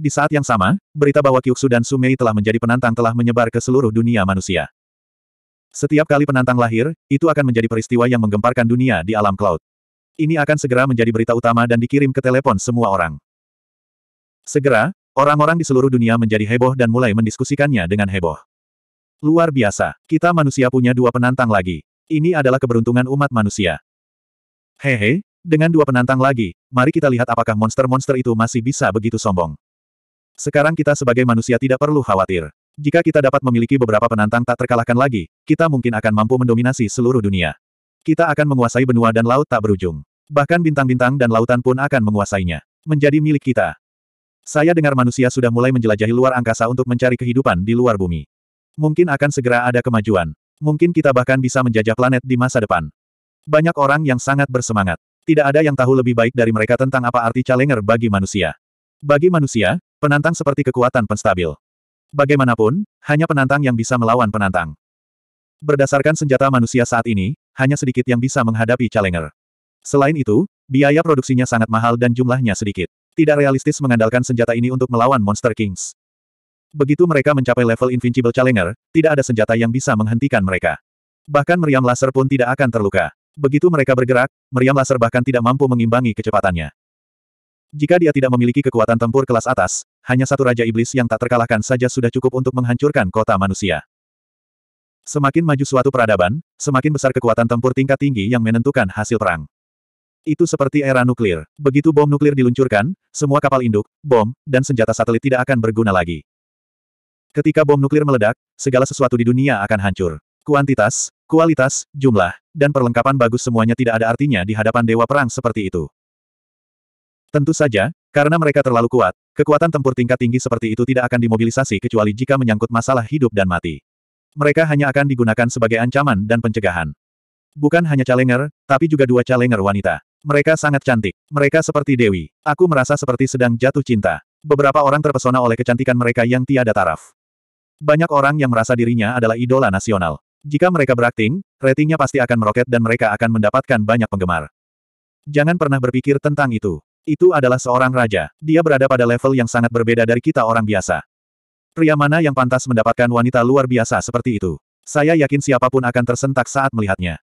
Di saat yang sama, berita bahwa Kyuksu dan Sumei telah menjadi penantang telah menyebar ke seluruh dunia manusia. Setiap kali penantang lahir, itu akan menjadi peristiwa yang menggemparkan dunia di alam cloud. Ini akan segera menjadi berita utama dan dikirim ke telepon semua orang. Segera, orang-orang di seluruh dunia menjadi heboh dan mulai mendiskusikannya dengan heboh. Luar biasa, kita manusia punya dua penantang lagi. Ini adalah keberuntungan umat manusia. Hehe, dengan dua penantang lagi, mari kita lihat apakah monster-monster itu masih bisa begitu sombong. Sekarang kita sebagai manusia tidak perlu khawatir. Jika kita dapat memiliki beberapa penantang tak terkalahkan lagi, kita mungkin akan mampu mendominasi seluruh dunia. Kita akan menguasai benua dan laut tak berujung. Bahkan bintang-bintang dan lautan pun akan menguasainya. Menjadi milik kita. Saya dengar manusia sudah mulai menjelajahi luar angkasa untuk mencari kehidupan di luar bumi. Mungkin akan segera ada kemajuan. Mungkin kita bahkan bisa menjajah planet di masa depan. Banyak orang yang sangat bersemangat. Tidak ada yang tahu lebih baik dari mereka tentang apa arti calenger bagi manusia. Bagi manusia, Penantang seperti kekuatan penstabil. Bagaimanapun, hanya penantang yang bisa melawan penantang. Berdasarkan senjata manusia saat ini, hanya sedikit yang bisa menghadapi Challenger. Selain itu, biaya produksinya sangat mahal dan jumlahnya sedikit. Tidak realistis mengandalkan senjata ini untuk melawan Monster Kings. Begitu mereka mencapai level Invincible Challenger, tidak ada senjata yang bisa menghentikan mereka. Bahkan meriam laser pun tidak akan terluka. Begitu mereka bergerak, meriam laser bahkan tidak mampu mengimbangi kecepatannya. Jika dia tidak memiliki kekuatan tempur kelas atas, hanya satu Raja Iblis yang tak terkalahkan saja sudah cukup untuk menghancurkan kota manusia. Semakin maju suatu peradaban, semakin besar kekuatan tempur tingkat tinggi yang menentukan hasil perang. Itu seperti era nuklir. Begitu bom nuklir diluncurkan, semua kapal induk, bom, dan senjata satelit tidak akan berguna lagi. Ketika bom nuklir meledak, segala sesuatu di dunia akan hancur. Kuantitas, kualitas, jumlah, dan perlengkapan bagus semuanya tidak ada artinya di hadapan dewa perang seperti itu. Tentu saja, karena mereka terlalu kuat, kekuatan tempur tingkat tinggi seperti itu tidak akan dimobilisasi kecuali jika menyangkut masalah hidup dan mati. Mereka hanya akan digunakan sebagai ancaman dan pencegahan. Bukan hanya calenger, tapi juga dua calenger wanita. Mereka sangat cantik. Mereka seperti Dewi. Aku merasa seperti sedang jatuh cinta. Beberapa orang terpesona oleh kecantikan mereka yang tiada taraf. Banyak orang yang merasa dirinya adalah idola nasional. Jika mereka berakting, ratingnya pasti akan meroket dan mereka akan mendapatkan banyak penggemar. Jangan pernah berpikir tentang itu. Itu adalah seorang raja. Dia berada pada level yang sangat berbeda dari kita orang biasa. Pria mana yang pantas mendapatkan wanita luar biasa seperti itu? Saya yakin siapapun akan tersentak saat melihatnya.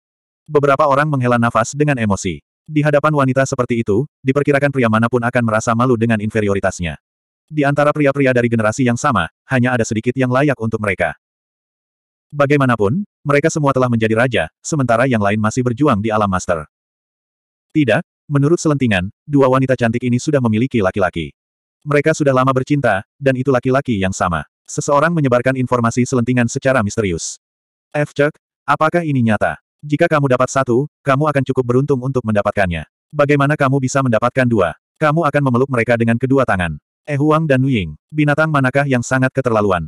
Beberapa orang menghela nafas dengan emosi. Di hadapan wanita seperti itu, diperkirakan pria manapun akan merasa malu dengan inferioritasnya. Di antara pria-pria dari generasi yang sama, hanya ada sedikit yang layak untuk mereka. Bagaimanapun, mereka semua telah menjadi raja, sementara yang lain masih berjuang di alam master. Tidak, Menurut selentingan, dua wanita cantik ini sudah memiliki laki-laki. Mereka sudah lama bercinta, dan itu laki-laki yang sama. Seseorang menyebarkan informasi selentingan secara misterius. F. Chuck, apakah ini nyata? Jika kamu dapat satu, kamu akan cukup beruntung untuk mendapatkannya. Bagaimana kamu bisa mendapatkan dua? Kamu akan memeluk mereka dengan kedua tangan. Eh Huang dan Nuying, binatang manakah yang sangat keterlaluan?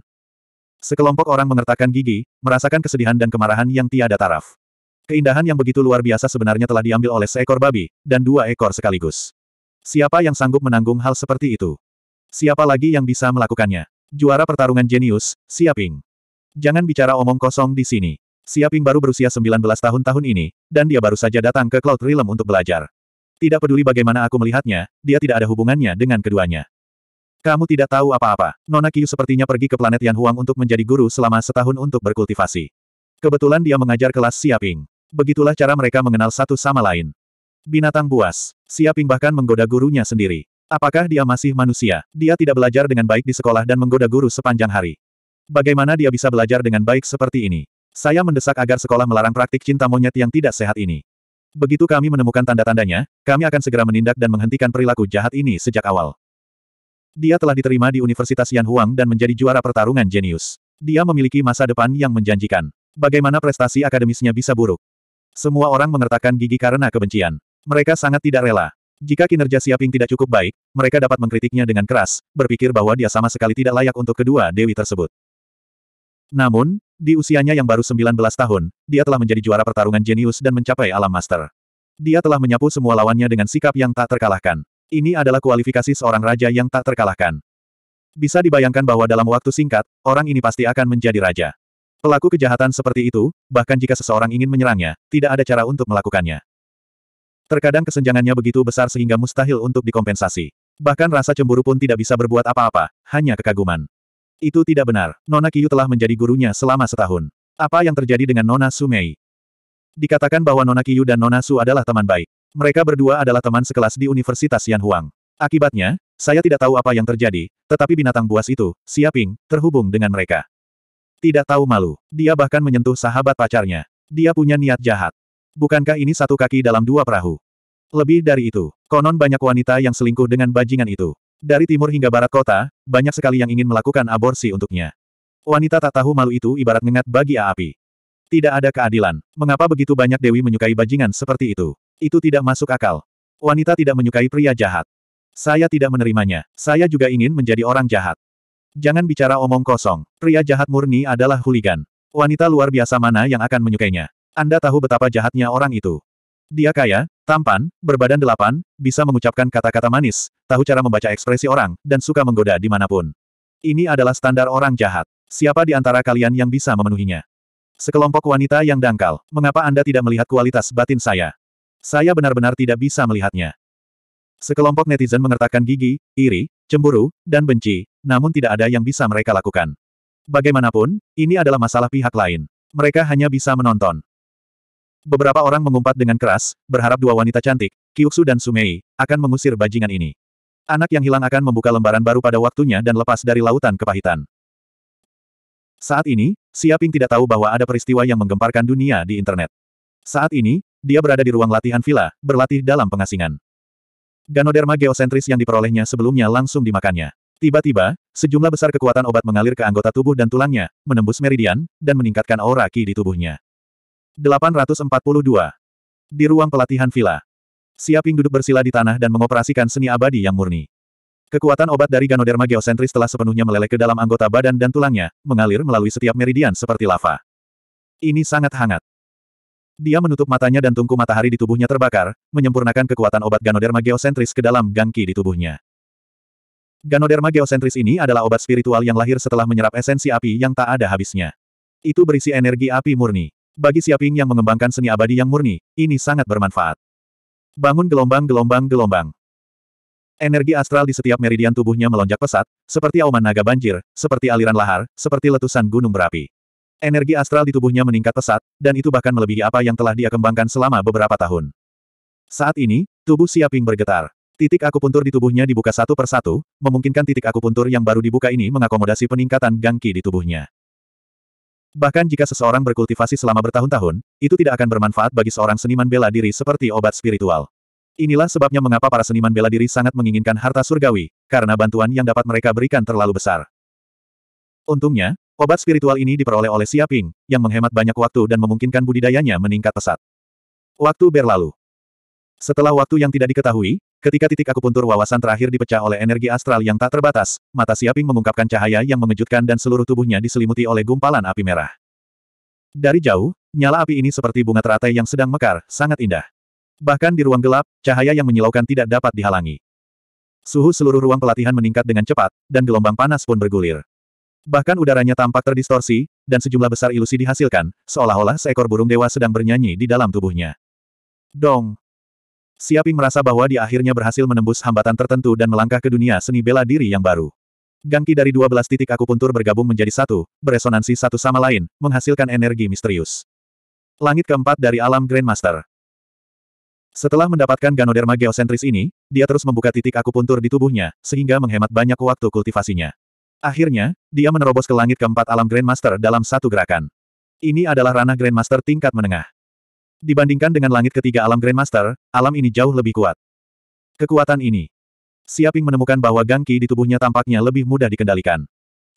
Sekelompok orang mengertakkan gigi, merasakan kesedihan dan kemarahan yang tiada taraf. Keindahan yang begitu luar biasa sebenarnya telah diambil oleh seekor babi, dan dua ekor sekaligus. Siapa yang sanggup menanggung hal seperti itu? Siapa lagi yang bisa melakukannya? Juara pertarungan jenius, Siaping. Jangan bicara omong kosong di sini. Siaping baru berusia 19 tahun tahun ini, dan dia baru saja datang ke Cloud Realm untuk belajar. Tidak peduli bagaimana aku melihatnya, dia tidak ada hubungannya dengan keduanya. Kamu tidak tahu apa-apa. Nona Qiu sepertinya pergi ke planet Yan Huang untuk menjadi guru selama setahun untuk berkultivasi. Kebetulan dia mengajar kelas Siaping. Begitulah cara mereka mengenal satu sama lain. Binatang buas. Siaping bahkan menggoda gurunya sendiri. Apakah dia masih manusia? Dia tidak belajar dengan baik di sekolah dan menggoda guru sepanjang hari. Bagaimana dia bisa belajar dengan baik seperti ini? Saya mendesak agar sekolah melarang praktik cinta monyet yang tidak sehat ini. Begitu kami menemukan tanda-tandanya, kami akan segera menindak dan menghentikan perilaku jahat ini sejak awal. Dia telah diterima di Universitas Yanhuang dan menjadi juara pertarungan jenius. Dia memiliki masa depan yang menjanjikan. Bagaimana prestasi akademisnya bisa buruk? Semua orang mengertakkan gigi karena kebencian. Mereka sangat tidak rela. Jika kinerja Siaping tidak cukup baik, mereka dapat mengkritiknya dengan keras, berpikir bahwa dia sama sekali tidak layak untuk kedua dewi tersebut. Namun, di usianya yang baru 19 tahun, dia telah menjadi juara pertarungan jenius dan mencapai alam master. Dia telah menyapu semua lawannya dengan sikap yang tak terkalahkan. Ini adalah kualifikasi seorang raja yang tak terkalahkan. Bisa dibayangkan bahwa dalam waktu singkat, orang ini pasti akan menjadi raja. Pelaku kejahatan seperti itu, bahkan jika seseorang ingin menyerangnya, tidak ada cara untuk melakukannya. Terkadang kesenjangannya begitu besar sehingga mustahil untuk dikompensasi. Bahkan rasa cemburu pun tidak bisa berbuat apa-apa, hanya kekaguman. Itu tidak benar. Nona Kiyu telah menjadi gurunya selama setahun. Apa yang terjadi dengan Nona Sumei? Dikatakan bahwa Nona Kiyu dan Nona Su adalah teman baik. Mereka berdua adalah teman sekelas di Universitas Yanhuang. Akibatnya, saya tidak tahu apa yang terjadi, tetapi binatang buas itu, Siaping, terhubung dengan mereka. Tidak tahu malu. Dia bahkan menyentuh sahabat pacarnya. Dia punya niat jahat. Bukankah ini satu kaki dalam dua perahu? Lebih dari itu, konon banyak wanita yang selingkuh dengan bajingan itu. Dari timur hingga barat kota, banyak sekali yang ingin melakukan aborsi untuknya. Wanita tak tahu malu itu ibarat ngengat bagi api. Tidak ada keadilan. Mengapa begitu banyak Dewi menyukai bajingan seperti itu? Itu tidak masuk akal. Wanita tidak menyukai pria jahat. Saya tidak menerimanya. Saya juga ingin menjadi orang jahat. Jangan bicara omong kosong. Pria jahat murni adalah huligan. Wanita luar biasa mana yang akan menyukainya? Anda tahu betapa jahatnya orang itu. Dia kaya, tampan, berbadan delapan, bisa mengucapkan kata-kata manis, tahu cara membaca ekspresi orang, dan suka menggoda dimanapun. Ini adalah standar orang jahat. Siapa di antara kalian yang bisa memenuhinya? Sekelompok wanita yang dangkal, mengapa Anda tidak melihat kualitas batin saya? Saya benar-benar tidak bisa melihatnya. Sekelompok netizen mengertakkan gigi, iri, cemburu, dan benci, namun tidak ada yang bisa mereka lakukan. Bagaimanapun, ini adalah masalah pihak lain. Mereka hanya bisa menonton. Beberapa orang mengumpat dengan keras, berharap dua wanita cantik, Kyuksu dan Sumei, akan mengusir bajingan ini. Anak yang hilang akan membuka lembaran baru pada waktunya dan lepas dari lautan kepahitan. Saat ini, Siaping tidak tahu bahwa ada peristiwa yang menggemparkan dunia di internet. Saat ini, dia berada di ruang latihan villa, berlatih dalam pengasingan. Ganoderma geosentris yang diperolehnya sebelumnya langsung dimakannya. Tiba-tiba, sejumlah besar kekuatan obat mengalir ke anggota tubuh dan tulangnya, menembus meridian, dan meningkatkan aura ki di tubuhnya. 842. Di ruang pelatihan villa. Siaping duduk bersila di tanah dan mengoperasikan seni abadi yang murni. Kekuatan obat dari Ganoderma geosentris telah sepenuhnya meleleh ke dalam anggota badan dan tulangnya, mengalir melalui setiap meridian seperti lava. Ini sangat hangat. Dia menutup matanya dan tungku matahari di tubuhnya terbakar, menyempurnakan kekuatan obat Ganoderma Geosentris ke dalam gangki di tubuhnya. Ganoderma Geosentris ini adalah obat spiritual yang lahir setelah menyerap esensi api yang tak ada habisnya. Itu berisi energi api murni. Bagi Siaping yang mengembangkan seni abadi yang murni, ini sangat bermanfaat. Bangun gelombang-gelombang-gelombang. Energi astral di setiap meridian tubuhnya melonjak pesat, seperti auman naga banjir, seperti aliran lahar, seperti letusan gunung berapi. Energi astral di tubuhnya meningkat pesat, dan itu bahkan melebihi apa yang telah dia kembangkan selama beberapa tahun. Saat ini, tubuh Siaping bergetar. Titik akupuntur di tubuhnya dibuka satu persatu, memungkinkan titik akupuntur yang baru dibuka ini mengakomodasi peningkatan gangki di tubuhnya. Bahkan jika seseorang berkultivasi selama bertahun-tahun, itu tidak akan bermanfaat bagi seorang seniman bela diri seperti obat spiritual. Inilah sebabnya mengapa para seniman bela diri sangat menginginkan harta surgawi, karena bantuan yang dapat mereka berikan terlalu besar. Untungnya, Obat spiritual ini diperoleh oleh Siaping, yang menghemat banyak waktu dan memungkinkan budidayanya meningkat pesat. Waktu berlalu. Setelah waktu yang tidak diketahui, ketika titik akupuntur wawasan terakhir dipecah oleh energi astral yang tak terbatas, mata Siaping mengungkapkan cahaya yang mengejutkan dan seluruh tubuhnya diselimuti oleh gumpalan api merah. Dari jauh, nyala api ini seperti bunga teratai yang sedang mekar, sangat indah. Bahkan di ruang gelap, cahaya yang menyilaukan tidak dapat dihalangi. Suhu seluruh ruang pelatihan meningkat dengan cepat, dan gelombang panas pun bergulir. Bahkan udaranya tampak terdistorsi, dan sejumlah besar ilusi dihasilkan, seolah-olah seekor burung dewa sedang bernyanyi di dalam tubuhnya. Dong! Siaping merasa bahwa dia akhirnya berhasil menembus hambatan tertentu dan melangkah ke dunia seni bela diri yang baru. Gangki dari dua belas titik akupuntur bergabung menjadi satu, beresonansi satu sama lain, menghasilkan energi misterius. Langit keempat dari alam Grandmaster. Setelah mendapatkan ganoderma geosentris ini, dia terus membuka titik akupuntur di tubuhnya, sehingga menghemat banyak waktu kultivasinya. Akhirnya, dia menerobos ke langit keempat alam Grandmaster dalam satu gerakan. Ini adalah ranah Grandmaster tingkat menengah. Dibandingkan dengan langit ketiga alam Grandmaster, alam ini jauh lebih kuat. Kekuatan ini. Siaping menemukan bahwa Gangki di tubuhnya tampaknya lebih mudah dikendalikan.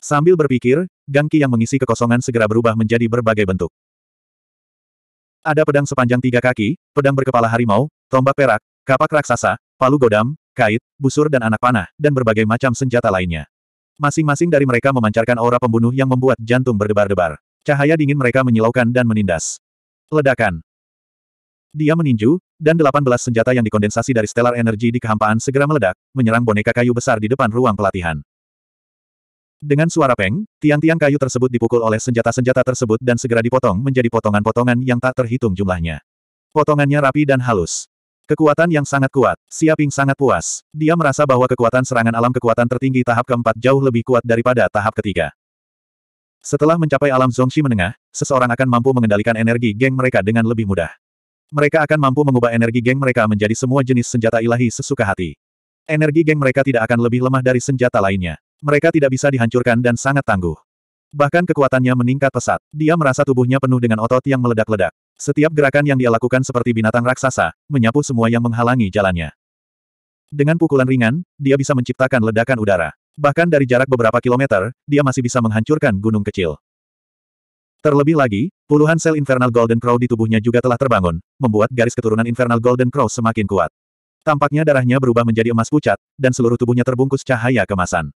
Sambil berpikir, Gangki yang mengisi kekosongan segera berubah menjadi berbagai bentuk. Ada pedang sepanjang tiga kaki, pedang berkepala harimau, tombak perak, kapak raksasa, palu godam, kait, busur dan anak panah, dan berbagai macam senjata lainnya. Masing-masing dari mereka memancarkan aura pembunuh yang membuat jantung berdebar-debar. Cahaya dingin mereka menyilaukan dan menindas. Ledakan. Dia meninju, dan 18 senjata yang dikondensasi dari stellar energi di kehampaan segera meledak, menyerang boneka kayu besar di depan ruang pelatihan. Dengan suara peng, tiang-tiang kayu tersebut dipukul oleh senjata-senjata tersebut dan segera dipotong menjadi potongan-potongan yang tak terhitung jumlahnya. Potongannya rapi dan halus. Kekuatan yang sangat kuat. Siaping sangat puas. Dia merasa bahwa kekuatan serangan alam kekuatan tertinggi tahap keempat jauh lebih kuat daripada tahap ketiga. Setelah mencapai alam Zongxi menengah, seseorang akan mampu mengendalikan energi geng mereka dengan lebih mudah. Mereka akan mampu mengubah energi geng mereka menjadi semua jenis senjata ilahi sesuka hati. Energi geng mereka tidak akan lebih lemah dari senjata lainnya. Mereka tidak bisa dihancurkan dan sangat tangguh. Bahkan kekuatannya meningkat pesat. Dia merasa tubuhnya penuh dengan otot yang meledak-ledak. Setiap gerakan yang dia lakukan seperti binatang raksasa, menyapu semua yang menghalangi jalannya. Dengan pukulan ringan, dia bisa menciptakan ledakan udara. Bahkan dari jarak beberapa kilometer, dia masih bisa menghancurkan gunung kecil. Terlebih lagi, puluhan sel Infernal Golden Crow di tubuhnya juga telah terbangun, membuat garis keturunan Infernal Golden Crow semakin kuat. Tampaknya darahnya berubah menjadi emas pucat, dan seluruh tubuhnya terbungkus cahaya kemasan.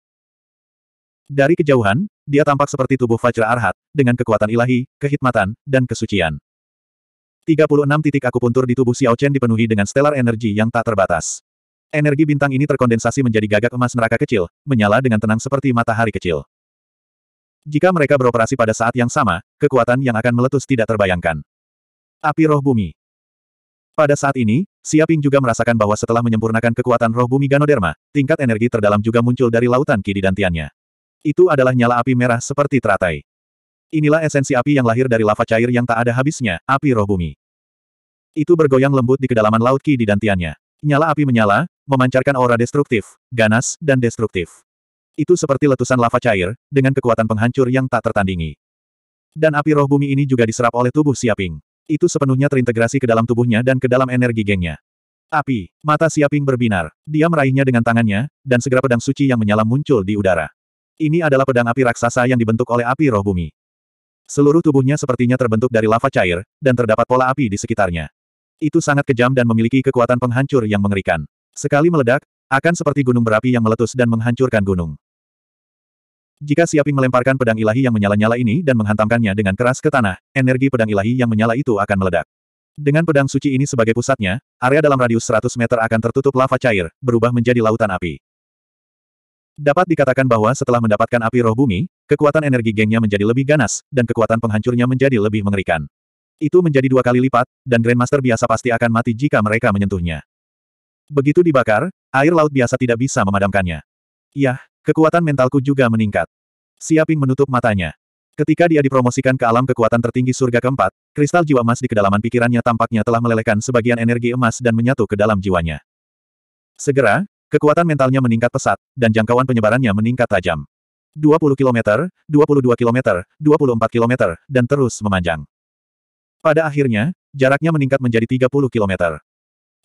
Dari kejauhan, dia tampak seperti tubuh Fajra Arhat, dengan kekuatan ilahi, kehitmatan, dan kesucian. 36 titik akupuntur di tubuh Xiao Chen dipenuhi dengan stellar energi yang tak terbatas. Energi bintang ini terkondensasi menjadi gagak emas neraka kecil, menyala dengan tenang seperti matahari kecil. Jika mereka beroperasi pada saat yang sama, kekuatan yang akan meletus tidak terbayangkan. Api Roh Bumi Pada saat ini, Siaping juga merasakan bahwa setelah menyempurnakan kekuatan roh bumi Ganoderma, tingkat energi terdalam juga muncul dari lautan kidi dan tiannya. Itu adalah nyala api merah seperti teratai. Inilah esensi api yang lahir dari lava cair yang tak ada habisnya, api roh bumi. Itu bergoyang lembut di kedalaman laut Ki di dantiannya. Nyala api menyala, memancarkan aura destruktif, ganas, dan destruktif. Itu seperti letusan lava cair, dengan kekuatan penghancur yang tak tertandingi. Dan api roh bumi ini juga diserap oleh tubuh Siaping. Itu sepenuhnya terintegrasi ke dalam tubuhnya dan ke dalam energi gengnya. Api, mata Siaping berbinar. Dia meraihnya dengan tangannya, dan segera pedang suci yang menyala muncul di udara. Ini adalah pedang api raksasa yang dibentuk oleh api roh bumi. Seluruh tubuhnya sepertinya terbentuk dari lava cair, dan terdapat pola api di sekitarnya. Itu sangat kejam dan memiliki kekuatan penghancur yang mengerikan. Sekali meledak, akan seperti gunung berapi yang meletus dan menghancurkan gunung. Jika Siaping melemparkan pedang ilahi yang menyala-nyala ini dan menghantamkannya dengan keras ke tanah, energi pedang ilahi yang menyala itu akan meledak. Dengan pedang suci ini sebagai pusatnya, area dalam radius 100 meter akan tertutup lava cair, berubah menjadi lautan api. Dapat dikatakan bahwa setelah mendapatkan api roh bumi, Kekuatan energi gengnya menjadi lebih ganas, dan kekuatan penghancurnya menjadi lebih mengerikan. Itu menjadi dua kali lipat, dan Grandmaster biasa pasti akan mati jika mereka menyentuhnya. Begitu dibakar, air laut biasa tidak bisa memadamkannya. Yah, kekuatan mentalku juga meningkat. Siaping menutup matanya. Ketika dia dipromosikan ke alam kekuatan tertinggi surga keempat, kristal jiwa emas di kedalaman pikirannya tampaknya telah melelehkan sebagian energi emas dan menyatu ke dalam jiwanya. Segera, kekuatan mentalnya meningkat pesat, dan jangkauan penyebarannya meningkat tajam. 20 km, 22 km, 24 km, dan terus memanjang. Pada akhirnya, jaraknya meningkat menjadi 30 km.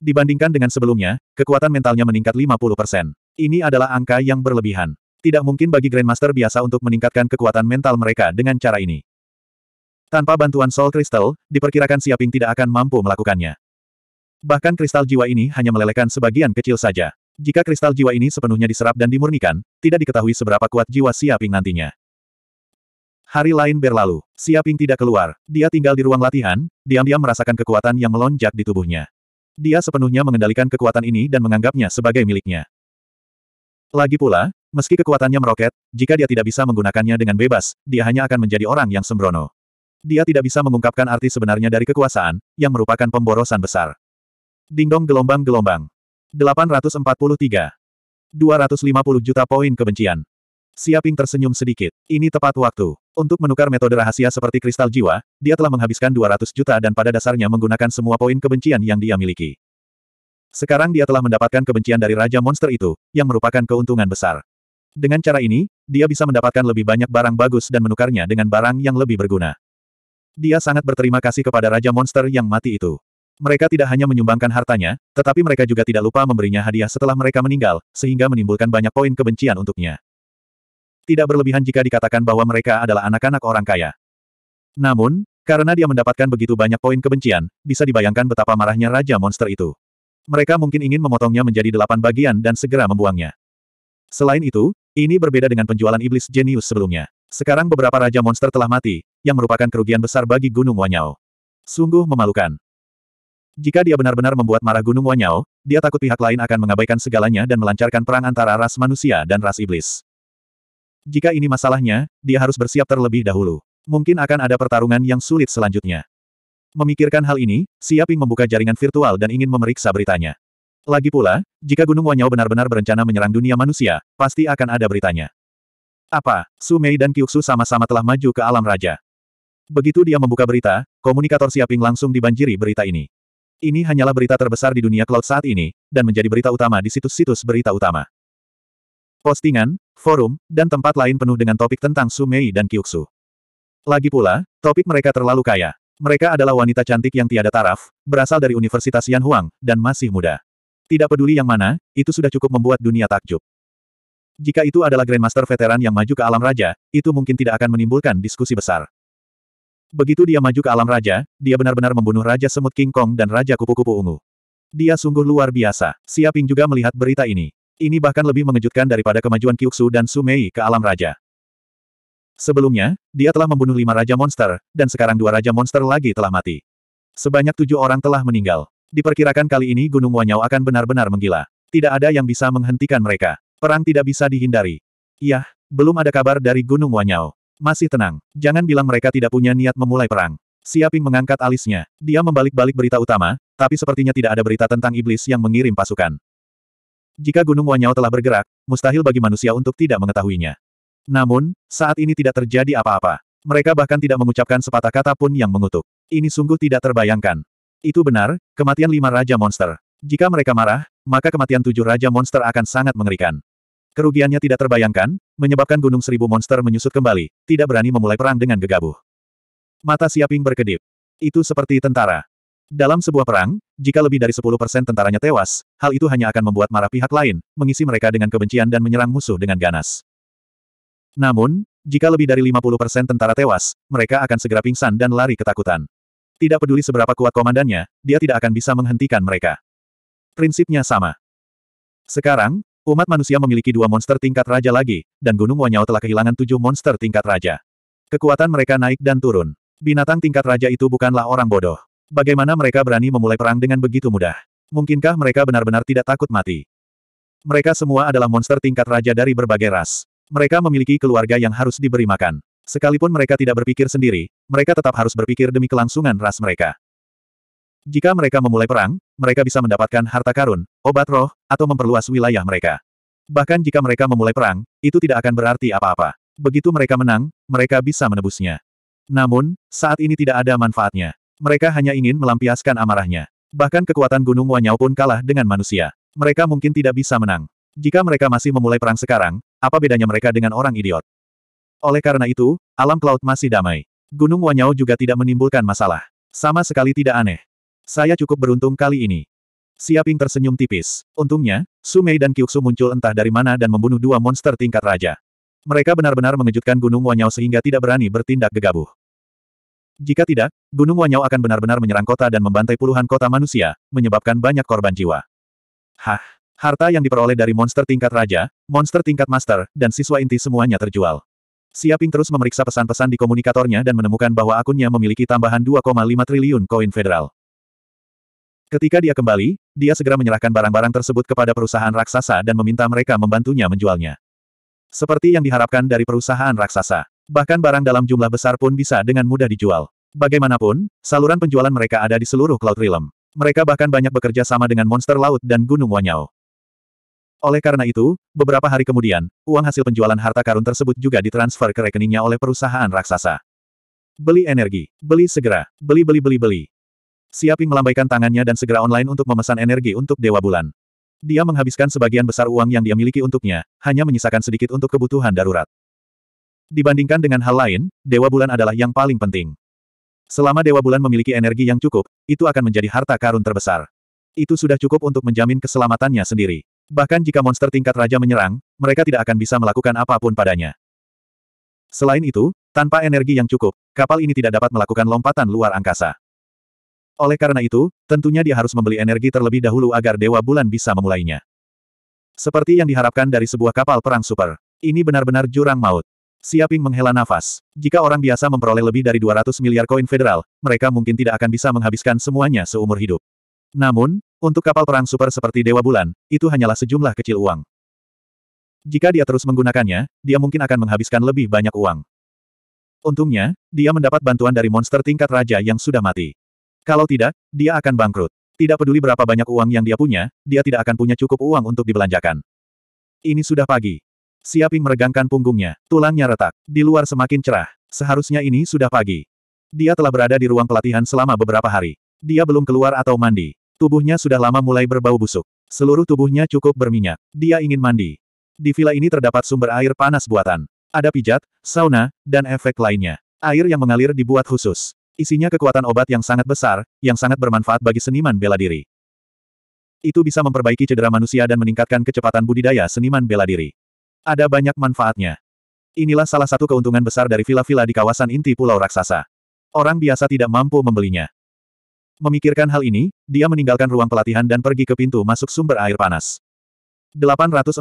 Dibandingkan dengan sebelumnya, kekuatan mentalnya meningkat 50%. Ini adalah angka yang berlebihan. Tidak mungkin bagi Grandmaster biasa untuk meningkatkan kekuatan mental mereka dengan cara ini. Tanpa bantuan Soul Crystal, diperkirakan Siaping tidak akan mampu melakukannya. Bahkan kristal jiwa ini hanya melelehkan sebagian kecil saja. Jika kristal jiwa ini sepenuhnya diserap dan dimurnikan, tidak diketahui seberapa kuat jiwa Siaping nantinya. Hari lain berlalu, Siaping tidak keluar, dia tinggal di ruang latihan, diam-diam merasakan kekuatan yang melonjak di tubuhnya. Dia sepenuhnya mengendalikan kekuatan ini dan menganggapnya sebagai miliknya. Lagi pula, meski kekuatannya meroket, jika dia tidak bisa menggunakannya dengan bebas, dia hanya akan menjadi orang yang sembrono. Dia tidak bisa mengungkapkan arti sebenarnya dari kekuasaan, yang merupakan pemborosan besar. Dingdong gelombang-gelombang. 843. 250 juta poin kebencian. Siaping tersenyum sedikit. Ini tepat waktu. Untuk menukar metode rahasia seperti kristal jiwa, dia telah menghabiskan 200 juta dan pada dasarnya menggunakan semua poin kebencian yang dia miliki. Sekarang dia telah mendapatkan kebencian dari Raja Monster itu, yang merupakan keuntungan besar. Dengan cara ini, dia bisa mendapatkan lebih banyak barang bagus dan menukarnya dengan barang yang lebih berguna. Dia sangat berterima kasih kepada Raja Monster yang mati itu. Mereka tidak hanya menyumbangkan hartanya, tetapi mereka juga tidak lupa memberinya hadiah setelah mereka meninggal, sehingga menimbulkan banyak poin kebencian untuknya. Tidak berlebihan jika dikatakan bahwa mereka adalah anak-anak orang kaya. Namun, karena dia mendapatkan begitu banyak poin kebencian, bisa dibayangkan betapa marahnya Raja Monster itu. Mereka mungkin ingin memotongnya menjadi delapan bagian dan segera membuangnya. Selain itu, ini berbeda dengan penjualan iblis jenius sebelumnya. Sekarang beberapa Raja Monster telah mati, yang merupakan kerugian besar bagi Gunung Wanyao. Sungguh memalukan. Jika dia benar-benar membuat marah Gunung Wanyao, dia takut pihak lain akan mengabaikan segalanya dan melancarkan perang antara ras manusia dan ras iblis. Jika ini masalahnya, dia harus bersiap terlebih dahulu. Mungkin akan ada pertarungan yang sulit selanjutnya. Memikirkan hal ini, Siaping membuka jaringan virtual dan ingin memeriksa beritanya. Lagi pula, jika Gunung Wanyao benar-benar berencana menyerang dunia manusia, pasti akan ada beritanya. Apa, Su Mei dan Kyuksu sama-sama telah maju ke alam raja. Begitu dia membuka berita, komunikator Siaping langsung dibanjiri berita ini. Ini hanyalah berita terbesar di dunia cloud saat ini, dan menjadi berita utama di situs-situs berita utama. Postingan, forum, dan tempat lain penuh dengan topik tentang Sumei dan Kyuksu. Lagi pula, topik mereka terlalu kaya. Mereka adalah wanita cantik yang tiada taraf, berasal dari Universitas Yanhuang, dan masih muda. Tidak peduli yang mana, itu sudah cukup membuat dunia takjub. Jika itu adalah Grandmaster veteran yang maju ke alam raja, itu mungkin tidak akan menimbulkan diskusi besar. Begitu dia maju ke alam raja, dia benar-benar membunuh Raja Semut King Kong dan Raja Kupu-Kupu Ungu. Dia sungguh luar biasa. Siaping juga melihat berita ini. Ini bahkan lebih mengejutkan daripada kemajuan Kyuksu dan Sumei ke alam raja. Sebelumnya, dia telah membunuh lima raja monster, dan sekarang dua raja monster lagi telah mati. Sebanyak tujuh orang telah meninggal. Diperkirakan kali ini Gunung wanyau akan benar-benar menggila. Tidak ada yang bisa menghentikan mereka. Perang tidak bisa dihindari. Yah, belum ada kabar dari Gunung wanyau. Masih tenang. Jangan bilang mereka tidak punya niat memulai perang. Siaping mengangkat alisnya. Dia membalik-balik berita utama, tapi sepertinya tidak ada berita tentang iblis yang mengirim pasukan. Jika Gunung Wanyao telah bergerak, mustahil bagi manusia untuk tidak mengetahuinya. Namun, saat ini tidak terjadi apa-apa. Mereka bahkan tidak mengucapkan sepatah kata pun yang mengutuk. Ini sungguh tidak terbayangkan. Itu benar, kematian lima Raja Monster. Jika mereka marah, maka kematian tujuh Raja Monster akan sangat mengerikan. Kerugiannya tidak terbayangkan, menyebabkan gunung seribu monster menyusut kembali, tidak berani memulai perang dengan gegabah. Mata Siaping berkedip. Itu seperti tentara. Dalam sebuah perang, jika lebih dari 10% tentaranya tewas, hal itu hanya akan membuat marah pihak lain, mengisi mereka dengan kebencian dan menyerang musuh dengan ganas. Namun, jika lebih dari 50% tentara tewas, mereka akan segera pingsan dan lari ketakutan. Tidak peduli seberapa kuat komandannya, dia tidak akan bisa menghentikan mereka. Prinsipnya sama. Sekarang, Umat manusia memiliki dua monster tingkat raja lagi, dan Gunung Wanyao telah kehilangan tujuh monster tingkat raja. Kekuatan mereka naik dan turun. Binatang tingkat raja itu bukanlah orang bodoh. Bagaimana mereka berani memulai perang dengan begitu mudah? Mungkinkah mereka benar-benar tidak takut mati? Mereka semua adalah monster tingkat raja dari berbagai ras. Mereka memiliki keluarga yang harus diberi makan. Sekalipun mereka tidak berpikir sendiri, mereka tetap harus berpikir demi kelangsungan ras mereka. Jika mereka memulai perang, mereka bisa mendapatkan harta karun, obat roh, atau memperluas wilayah mereka. Bahkan jika mereka memulai perang, itu tidak akan berarti apa-apa. Begitu mereka menang, mereka bisa menebusnya. Namun, saat ini tidak ada manfaatnya. Mereka hanya ingin melampiaskan amarahnya. Bahkan kekuatan Gunung Wanyau pun kalah dengan manusia. Mereka mungkin tidak bisa menang. Jika mereka masih memulai perang sekarang, apa bedanya mereka dengan orang idiot? Oleh karena itu, alam cloud masih damai. Gunung Wanyau juga tidak menimbulkan masalah. Sama sekali tidak aneh. Saya cukup beruntung kali ini. Siaping tersenyum tipis. Untungnya, Sumei dan Kyuksu muncul entah dari mana dan membunuh dua monster tingkat raja. Mereka benar-benar mengejutkan Gunung Wanyau sehingga tidak berani bertindak gegabah. Jika tidak, Gunung Wanyau akan benar-benar menyerang kota dan membantai puluhan kota manusia, menyebabkan banyak korban jiwa. Hah, harta yang diperoleh dari monster tingkat raja, monster tingkat master, dan siswa inti semuanya terjual. Siaping terus memeriksa pesan-pesan di komunikatornya dan menemukan bahwa akunnya memiliki tambahan 2,5 triliun koin federal. Ketika dia kembali, dia segera menyerahkan barang-barang tersebut kepada perusahaan raksasa dan meminta mereka membantunya menjualnya. Seperti yang diharapkan dari perusahaan raksasa. Bahkan barang dalam jumlah besar pun bisa dengan mudah dijual. Bagaimanapun, saluran penjualan mereka ada di seluruh Cloud Realm. Mereka bahkan banyak bekerja sama dengan monster laut dan gunung Wanyao. Oleh karena itu, beberapa hari kemudian, uang hasil penjualan harta karun tersebut juga ditransfer ke rekeningnya oleh perusahaan raksasa. Beli energi, beli segera, beli beli beli beli. Siaping melambaikan tangannya dan segera online untuk memesan energi untuk Dewa Bulan. Dia menghabiskan sebagian besar uang yang dia miliki untuknya, hanya menyisakan sedikit untuk kebutuhan darurat. Dibandingkan dengan hal lain, Dewa Bulan adalah yang paling penting. Selama Dewa Bulan memiliki energi yang cukup, itu akan menjadi harta karun terbesar. Itu sudah cukup untuk menjamin keselamatannya sendiri. Bahkan jika monster tingkat raja menyerang, mereka tidak akan bisa melakukan apapun padanya. Selain itu, tanpa energi yang cukup, kapal ini tidak dapat melakukan lompatan luar angkasa. Oleh karena itu, tentunya dia harus membeli energi terlebih dahulu agar Dewa Bulan bisa memulainya. Seperti yang diharapkan dari sebuah kapal perang super. Ini benar-benar jurang maut. Siaping menghela nafas. Jika orang biasa memperoleh lebih dari 200 miliar koin federal, mereka mungkin tidak akan bisa menghabiskan semuanya seumur hidup. Namun, untuk kapal perang super seperti Dewa Bulan, itu hanyalah sejumlah kecil uang. Jika dia terus menggunakannya, dia mungkin akan menghabiskan lebih banyak uang. Untungnya, dia mendapat bantuan dari monster tingkat raja yang sudah mati. Kalau tidak, dia akan bangkrut. Tidak peduli berapa banyak uang yang dia punya, dia tidak akan punya cukup uang untuk dibelanjakan. Ini sudah pagi. Siaping meregangkan punggungnya, tulangnya retak, di luar semakin cerah. Seharusnya ini sudah pagi. Dia telah berada di ruang pelatihan selama beberapa hari. Dia belum keluar atau mandi. Tubuhnya sudah lama mulai berbau busuk. Seluruh tubuhnya cukup berminyak. Dia ingin mandi. Di villa ini terdapat sumber air panas buatan. Ada pijat, sauna, dan efek lainnya. Air yang mengalir dibuat khusus. Isinya kekuatan obat yang sangat besar, yang sangat bermanfaat bagi seniman bela diri. Itu bisa memperbaiki cedera manusia dan meningkatkan kecepatan budidaya seniman bela diri. Ada banyak manfaatnya. Inilah salah satu keuntungan besar dari vila-vila di kawasan inti Pulau Raksasa. Orang biasa tidak mampu membelinya. Memikirkan hal ini, dia meninggalkan ruang pelatihan dan pergi ke pintu masuk sumber air panas. 844.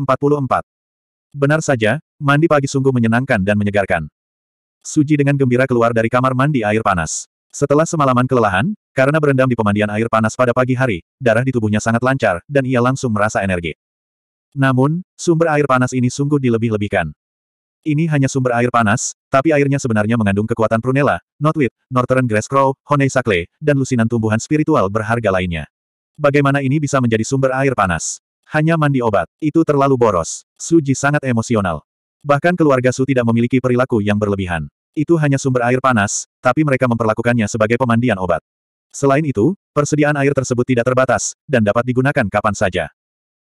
Benar saja, mandi pagi sungguh menyenangkan dan menyegarkan. Suji dengan gembira keluar dari kamar mandi air panas. Setelah semalaman kelelahan, karena berendam di pemandian air panas pada pagi hari, darah di tubuhnya sangat lancar, dan ia langsung merasa energi. Namun, sumber air panas ini sungguh dilebih-lebihkan. Ini hanya sumber air panas, tapi airnya sebenarnya mengandung kekuatan prunella, notwit, northern grass crow, honey sakle, dan lusinan tumbuhan spiritual berharga lainnya. Bagaimana ini bisa menjadi sumber air panas? Hanya mandi obat, itu terlalu boros. Suji sangat emosional. Bahkan keluarga Su tidak memiliki perilaku yang berlebihan. Itu hanya sumber air panas, tapi mereka memperlakukannya sebagai pemandian obat. Selain itu, persediaan air tersebut tidak terbatas, dan dapat digunakan kapan saja.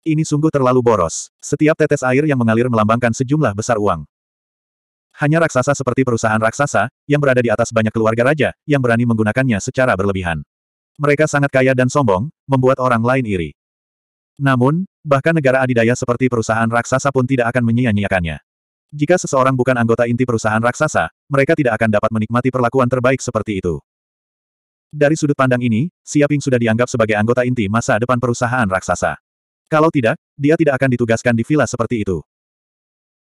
Ini sungguh terlalu boros. Setiap tetes air yang mengalir melambangkan sejumlah besar uang. Hanya raksasa seperti perusahaan raksasa, yang berada di atas banyak keluarga raja, yang berani menggunakannya secara berlebihan. Mereka sangat kaya dan sombong, membuat orang lain iri. Namun, bahkan negara adidaya seperti perusahaan raksasa pun tidak akan menyia-nyiakannya. Jika seseorang bukan anggota inti perusahaan raksasa, mereka tidak akan dapat menikmati perlakuan terbaik seperti itu. Dari sudut pandang ini, Siaping sudah dianggap sebagai anggota inti masa depan perusahaan raksasa. Kalau tidak, dia tidak akan ditugaskan di villa seperti itu.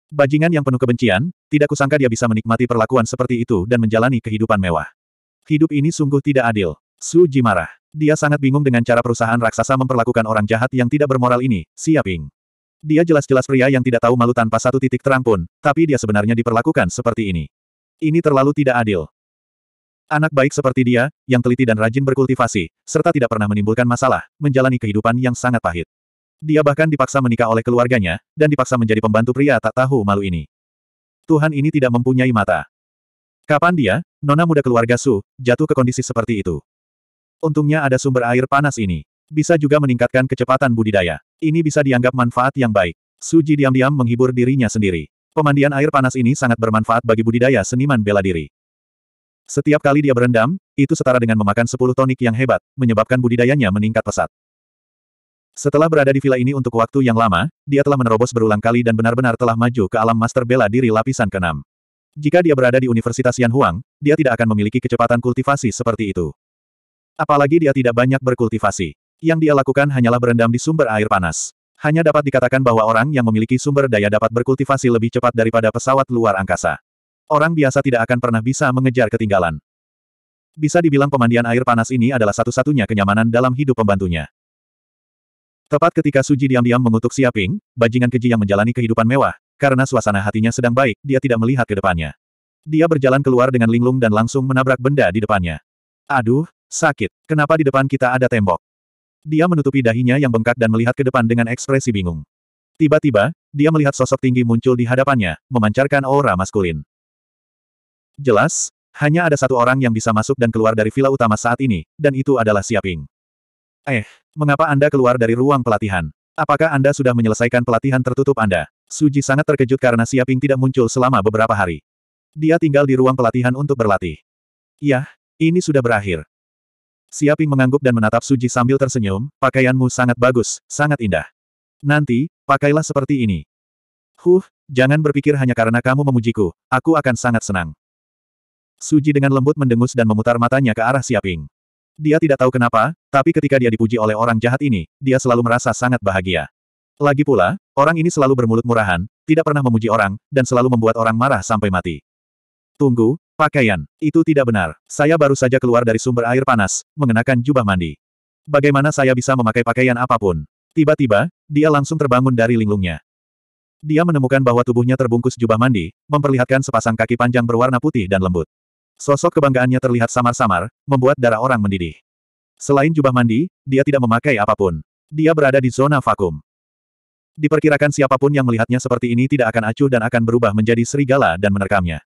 Bajingan yang penuh kebencian, tidak kusangka dia bisa menikmati perlakuan seperti itu dan menjalani kehidupan mewah. Hidup ini sungguh tidak adil. Su Ji marah. Dia sangat bingung dengan cara perusahaan raksasa memperlakukan orang jahat yang tidak bermoral ini, Siaping. Dia jelas-jelas pria yang tidak tahu malu tanpa satu titik terang pun, tapi dia sebenarnya diperlakukan seperti ini. Ini terlalu tidak adil. Anak baik seperti dia, yang teliti dan rajin berkultivasi, serta tidak pernah menimbulkan masalah, menjalani kehidupan yang sangat pahit. Dia bahkan dipaksa menikah oleh keluarganya, dan dipaksa menjadi pembantu pria tak tahu malu ini. Tuhan ini tidak mempunyai mata. Kapan dia, nona muda keluarga Su, jatuh ke kondisi seperti itu? Untungnya ada sumber air panas ini. Bisa juga meningkatkan kecepatan budidaya. Ini bisa dianggap manfaat yang baik. Suji diam-diam menghibur dirinya sendiri. Pemandian air panas ini sangat bermanfaat bagi budidaya seniman bela diri. Setiap kali dia berendam, itu setara dengan memakan 10 tonik yang hebat, menyebabkan budidayanya meningkat pesat. Setelah berada di villa ini untuk waktu yang lama, dia telah menerobos berulang kali dan benar-benar telah maju ke alam master bela diri lapisan keenam. Jika dia berada di Universitas Yanhuang, dia tidak akan memiliki kecepatan kultivasi seperti itu. Apalagi dia tidak banyak berkultivasi. Yang dia lakukan hanyalah berendam di sumber air panas. Hanya dapat dikatakan bahwa orang yang memiliki sumber daya dapat berkultivasi lebih cepat daripada pesawat luar angkasa. Orang biasa tidak akan pernah bisa mengejar ketinggalan. Bisa dibilang pemandian air panas ini adalah satu-satunya kenyamanan dalam hidup pembantunya. Tepat ketika Suji diam-diam mengutuk Siaping, bajingan keji yang menjalani kehidupan mewah, karena suasana hatinya sedang baik, dia tidak melihat ke depannya. Dia berjalan keluar dengan linglung dan langsung menabrak benda di depannya. Aduh, sakit. Kenapa di depan kita ada tembok? Dia menutupi dahinya yang bengkak dan melihat ke depan dengan ekspresi bingung. Tiba-tiba, dia melihat sosok tinggi muncul di hadapannya, memancarkan aura maskulin. Jelas, hanya ada satu orang yang bisa masuk dan keluar dari villa utama saat ini, dan itu adalah Siaping. Eh, mengapa Anda keluar dari ruang pelatihan? Apakah Anda sudah menyelesaikan pelatihan tertutup Anda? Suji sangat terkejut karena Siaping tidak muncul selama beberapa hari. Dia tinggal di ruang pelatihan untuk berlatih. Yah, ini sudah berakhir. Siaping mengangguk dan menatap Suji sambil tersenyum, pakaianmu sangat bagus, sangat indah. Nanti, pakailah seperti ini. Huh, jangan berpikir hanya karena kamu memujiku, aku akan sangat senang. Suji dengan lembut mendengus dan memutar matanya ke arah Siaping. Dia tidak tahu kenapa, tapi ketika dia dipuji oleh orang jahat ini, dia selalu merasa sangat bahagia. Lagi pula, orang ini selalu bermulut murahan, tidak pernah memuji orang, dan selalu membuat orang marah sampai mati. Tunggu, Pakaian. Itu tidak benar. Saya baru saja keluar dari sumber air panas, mengenakan jubah mandi. Bagaimana saya bisa memakai pakaian apapun? Tiba-tiba, dia langsung terbangun dari linglungnya. Dia menemukan bahwa tubuhnya terbungkus jubah mandi, memperlihatkan sepasang kaki panjang berwarna putih dan lembut. Sosok kebanggaannya terlihat samar-samar, membuat darah orang mendidih. Selain jubah mandi, dia tidak memakai apapun. Dia berada di zona vakum. Diperkirakan siapapun yang melihatnya seperti ini tidak akan acuh dan akan berubah menjadi serigala dan menerkamnya.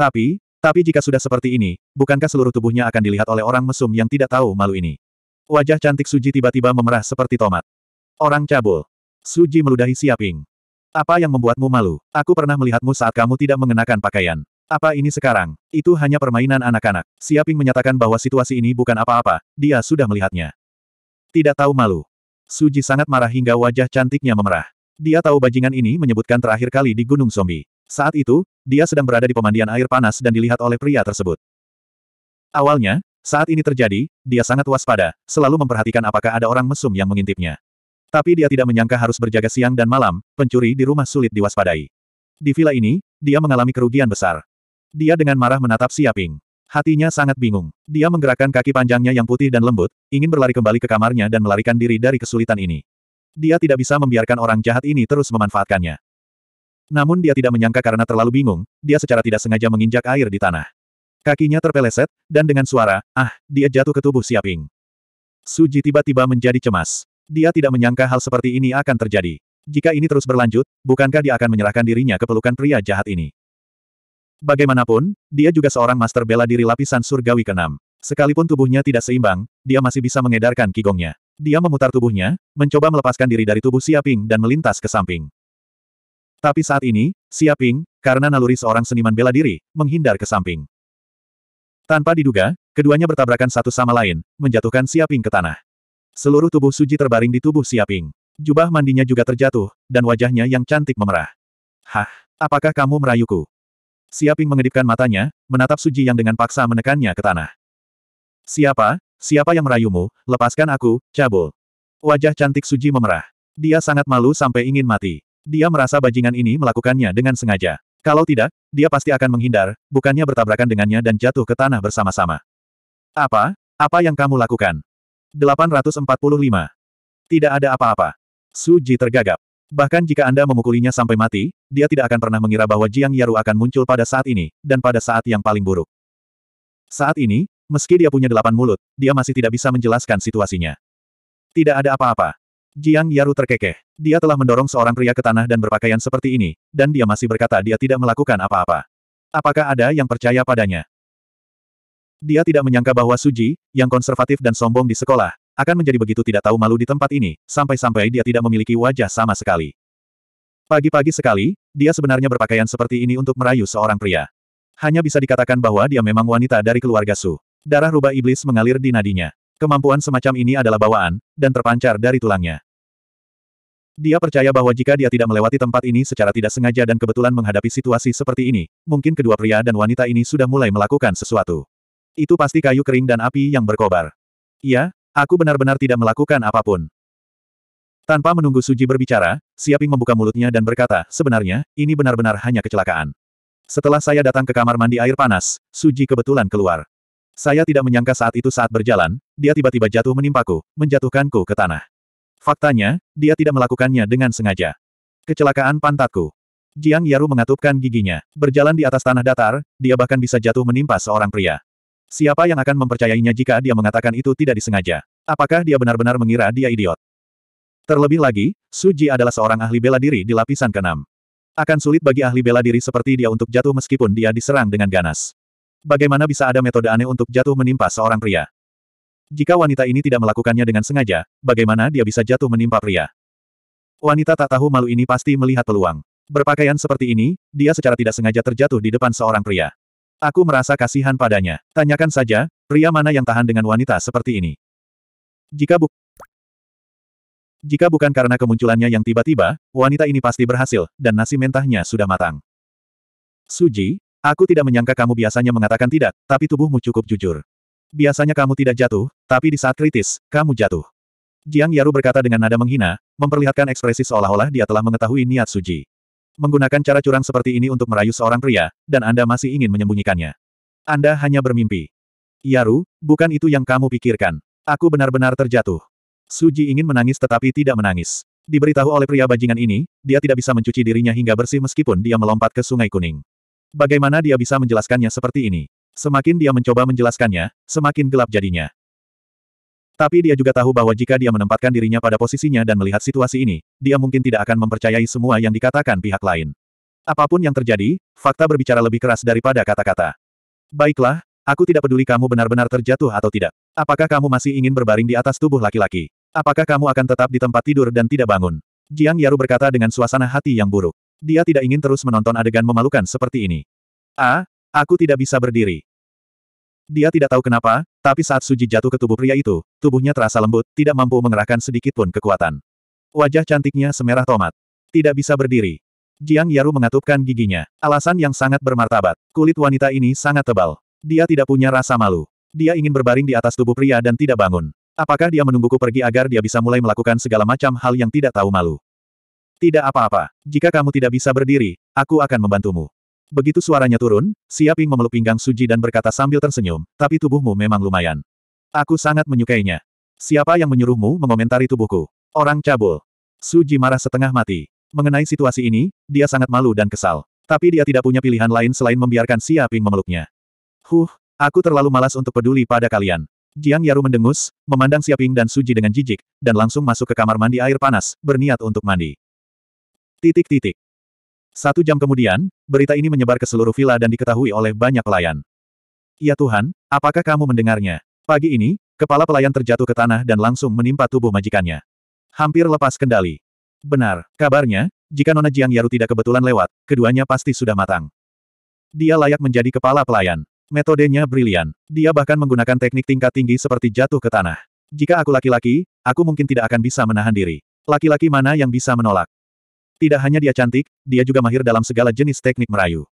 Tapi, tapi jika sudah seperti ini, bukankah seluruh tubuhnya akan dilihat oleh orang mesum yang tidak tahu malu ini? Wajah cantik Suji tiba-tiba memerah seperti tomat. Orang cabul. Suji meludahi Siaping. Apa yang membuatmu malu? Aku pernah melihatmu saat kamu tidak mengenakan pakaian. Apa ini sekarang? Itu hanya permainan anak-anak. Siaping menyatakan bahwa situasi ini bukan apa-apa, dia sudah melihatnya. Tidak tahu malu. Suji sangat marah hingga wajah cantiknya memerah. Dia tahu bajingan ini menyebutkan terakhir kali di Gunung Zombie. Saat itu, dia sedang berada di pemandian air panas dan dilihat oleh pria tersebut. Awalnya, saat ini terjadi, dia sangat waspada, selalu memperhatikan apakah ada orang mesum yang mengintipnya. Tapi dia tidak menyangka harus berjaga siang dan malam, pencuri di rumah sulit diwaspadai. Di villa ini, dia mengalami kerugian besar. Dia dengan marah menatap Siaping. Hatinya sangat bingung. Dia menggerakkan kaki panjangnya yang putih dan lembut, ingin berlari kembali ke kamarnya dan melarikan diri dari kesulitan ini. Dia tidak bisa membiarkan orang jahat ini terus memanfaatkannya. Namun dia tidak menyangka karena terlalu bingung, dia secara tidak sengaja menginjak air di tanah. Kakinya terpeleset, dan dengan suara, ah, dia jatuh ke tubuh Siaping. Suji tiba-tiba menjadi cemas. Dia tidak menyangka hal seperti ini akan terjadi. Jika ini terus berlanjut, bukankah dia akan menyerahkan dirinya ke pelukan pria jahat ini? Bagaimanapun, dia juga seorang master bela diri lapisan surgawi keenam. Sekalipun tubuhnya tidak seimbang, dia masih bisa mengedarkan kigongnya. Dia memutar tubuhnya, mencoba melepaskan diri dari tubuh Siaping dan melintas ke samping. Tapi saat ini, Siaping, karena naluri seorang seniman bela diri, menghindar ke samping. Tanpa diduga, keduanya bertabrakan satu sama lain, menjatuhkan Siaping ke tanah. Seluruh tubuh Suji terbaring di tubuh Siaping, Jubah mandinya juga terjatuh, dan wajahnya yang cantik memerah. Hah, apakah kamu merayuku? Siaping mengedipkan matanya, menatap Suji yang dengan paksa menekannya ke tanah. Siapa, siapa yang merayumu, lepaskan aku, cabul. Wajah cantik Suji memerah. Dia sangat malu sampai ingin mati. Dia merasa bajingan ini melakukannya dengan sengaja. Kalau tidak, dia pasti akan menghindar, bukannya bertabrakan dengannya dan jatuh ke tanah bersama-sama. Apa? Apa yang kamu lakukan? 845. Tidak ada apa-apa. Suji tergagap. Bahkan jika Anda memukulinya sampai mati, dia tidak akan pernah mengira bahwa Jiang Yaru akan muncul pada saat ini, dan pada saat yang paling buruk. Saat ini, meski dia punya delapan mulut, dia masih tidak bisa menjelaskan situasinya. Tidak ada apa-apa. Jiang Yaru terkekeh. Dia telah mendorong seorang pria ke tanah dan berpakaian seperti ini, dan dia masih berkata dia tidak melakukan apa-apa. Apakah ada yang percaya padanya? Dia tidak menyangka bahwa Suji, yang konservatif dan sombong di sekolah, akan menjadi begitu tidak tahu malu di tempat ini, sampai-sampai dia tidak memiliki wajah sama sekali. Pagi-pagi sekali, dia sebenarnya berpakaian seperti ini untuk merayu seorang pria. Hanya bisa dikatakan bahwa dia memang wanita dari keluarga Su. Darah rubah iblis mengalir di nadinya. Kemampuan semacam ini adalah bawaan, dan terpancar dari tulangnya. Dia percaya bahwa jika dia tidak melewati tempat ini secara tidak sengaja dan kebetulan menghadapi situasi seperti ini, mungkin kedua pria dan wanita ini sudah mulai melakukan sesuatu. Itu pasti kayu kering dan api yang berkobar. Iya, aku benar-benar tidak melakukan apapun. Tanpa menunggu Suji berbicara, Siaping membuka mulutnya dan berkata, sebenarnya, ini benar-benar hanya kecelakaan. Setelah saya datang ke kamar mandi air panas, Suji kebetulan keluar. Saya tidak menyangka saat itu saat berjalan, dia tiba-tiba jatuh menimpaku, menjatuhkanku ke tanah. Faktanya, dia tidak melakukannya dengan sengaja. Kecelakaan pantatku. Jiang Yaru mengatupkan giginya. Berjalan di atas tanah datar, dia bahkan bisa jatuh menimpa seorang pria. Siapa yang akan mempercayainya jika dia mengatakan itu tidak disengaja? Apakah dia benar-benar mengira dia idiot? Terlebih lagi, Suji adalah seorang ahli bela diri di lapisan keenam. Akan sulit bagi ahli bela diri seperti dia untuk jatuh meskipun dia diserang dengan ganas. Bagaimana bisa ada metode aneh untuk jatuh menimpa seorang pria? Jika wanita ini tidak melakukannya dengan sengaja, bagaimana dia bisa jatuh menimpa pria? Wanita tak tahu malu ini pasti melihat peluang. Berpakaian seperti ini, dia secara tidak sengaja terjatuh di depan seorang pria. Aku merasa kasihan padanya. Tanyakan saja, pria mana yang tahan dengan wanita seperti ini? Jika buk jika bukan karena kemunculannya yang tiba-tiba, wanita ini pasti berhasil, dan nasi mentahnya sudah matang. Suji, Aku tidak menyangka kamu biasanya mengatakan tidak, tapi tubuhmu cukup jujur. Biasanya kamu tidak jatuh, tapi di saat kritis, kamu jatuh. Jiang Yaru berkata dengan nada menghina, memperlihatkan ekspresi seolah-olah dia telah mengetahui niat Suji. Menggunakan cara curang seperti ini untuk merayu seorang pria, dan Anda masih ingin menyembunyikannya. Anda hanya bermimpi. Yaru, bukan itu yang kamu pikirkan. Aku benar-benar terjatuh. Suji ingin menangis tetapi tidak menangis. Diberitahu oleh pria bajingan ini, dia tidak bisa mencuci dirinya hingga bersih meskipun dia melompat ke sungai kuning. Bagaimana dia bisa menjelaskannya seperti ini? Semakin dia mencoba menjelaskannya, semakin gelap jadinya. Tapi dia juga tahu bahwa jika dia menempatkan dirinya pada posisinya dan melihat situasi ini, dia mungkin tidak akan mempercayai semua yang dikatakan pihak lain. Apapun yang terjadi, fakta berbicara lebih keras daripada kata-kata. Baiklah, aku tidak peduli kamu benar-benar terjatuh atau tidak. Apakah kamu masih ingin berbaring di atas tubuh laki-laki? Apakah kamu akan tetap di tempat tidur dan tidak bangun? Jiang Yaru berkata dengan suasana hati yang buruk. Dia tidak ingin terus menonton adegan memalukan seperti ini. Ah, aku tidak bisa berdiri. Dia tidak tahu kenapa, tapi saat Suji jatuh ke tubuh pria itu, tubuhnya terasa lembut, tidak mampu mengerahkan sedikit pun kekuatan. Wajah cantiknya semerah tomat. Tidak bisa berdiri. Jiang Yaru mengatupkan giginya. Alasan yang sangat bermartabat. Kulit wanita ini sangat tebal. Dia tidak punya rasa malu. Dia ingin berbaring di atas tubuh pria dan tidak bangun. Apakah dia menungguku pergi agar dia bisa mulai melakukan segala macam hal yang tidak tahu malu? Tidak apa-apa. Jika kamu tidak bisa berdiri, aku akan membantumu. Begitu suaranya turun, Siaping memeluk pinggang Suji dan berkata sambil tersenyum, tapi tubuhmu memang lumayan. Aku sangat menyukainya. Siapa yang menyuruhmu mengomentari tubuhku? Orang cabul. Suji marah setengah mati. Mengenai situasi ini, dia sangat malu dan kesal. Tapi dia tidak punya pilihan lain selain membiarkan Siaping memeluknya. Huh, aku terlalu malas untuk peduli pada kalian. Jiang Yaru mendengus, memandang Siaping dan Suji dengan jijik, dan langsung masuk ke kamar mandi air panas, berniat untuk mandi. Titik titik. Satu jam kemudian, berita ini menyebar ke seluruh villa dan diketahui oleh banyak pelayan. Ya Tuhan, apakah kamu mendengarnya? Pagi ini, kepala pelayan terjatuh ke tanah dan langsung menimpa tubuh majikannya. Hampir lepas kendali. Benar, kabarnya, jika Nona Jiang Yaru tidak kebetulan lewat, keduanya pasti sudah matang. Dia layak menjadi kepala pelayan. Metodenya brilian. Dia bahkan menggunakan teknik tingkat tinggi seperti jatuh ke tanah. Jika aku laki-laki, aku mungkin tidak akan bisa menahan diri. Laki-laki mana yang bisa menolak? Tidak hanya dia cantik, dia juga mahir dalam segala jenis teknik merayu.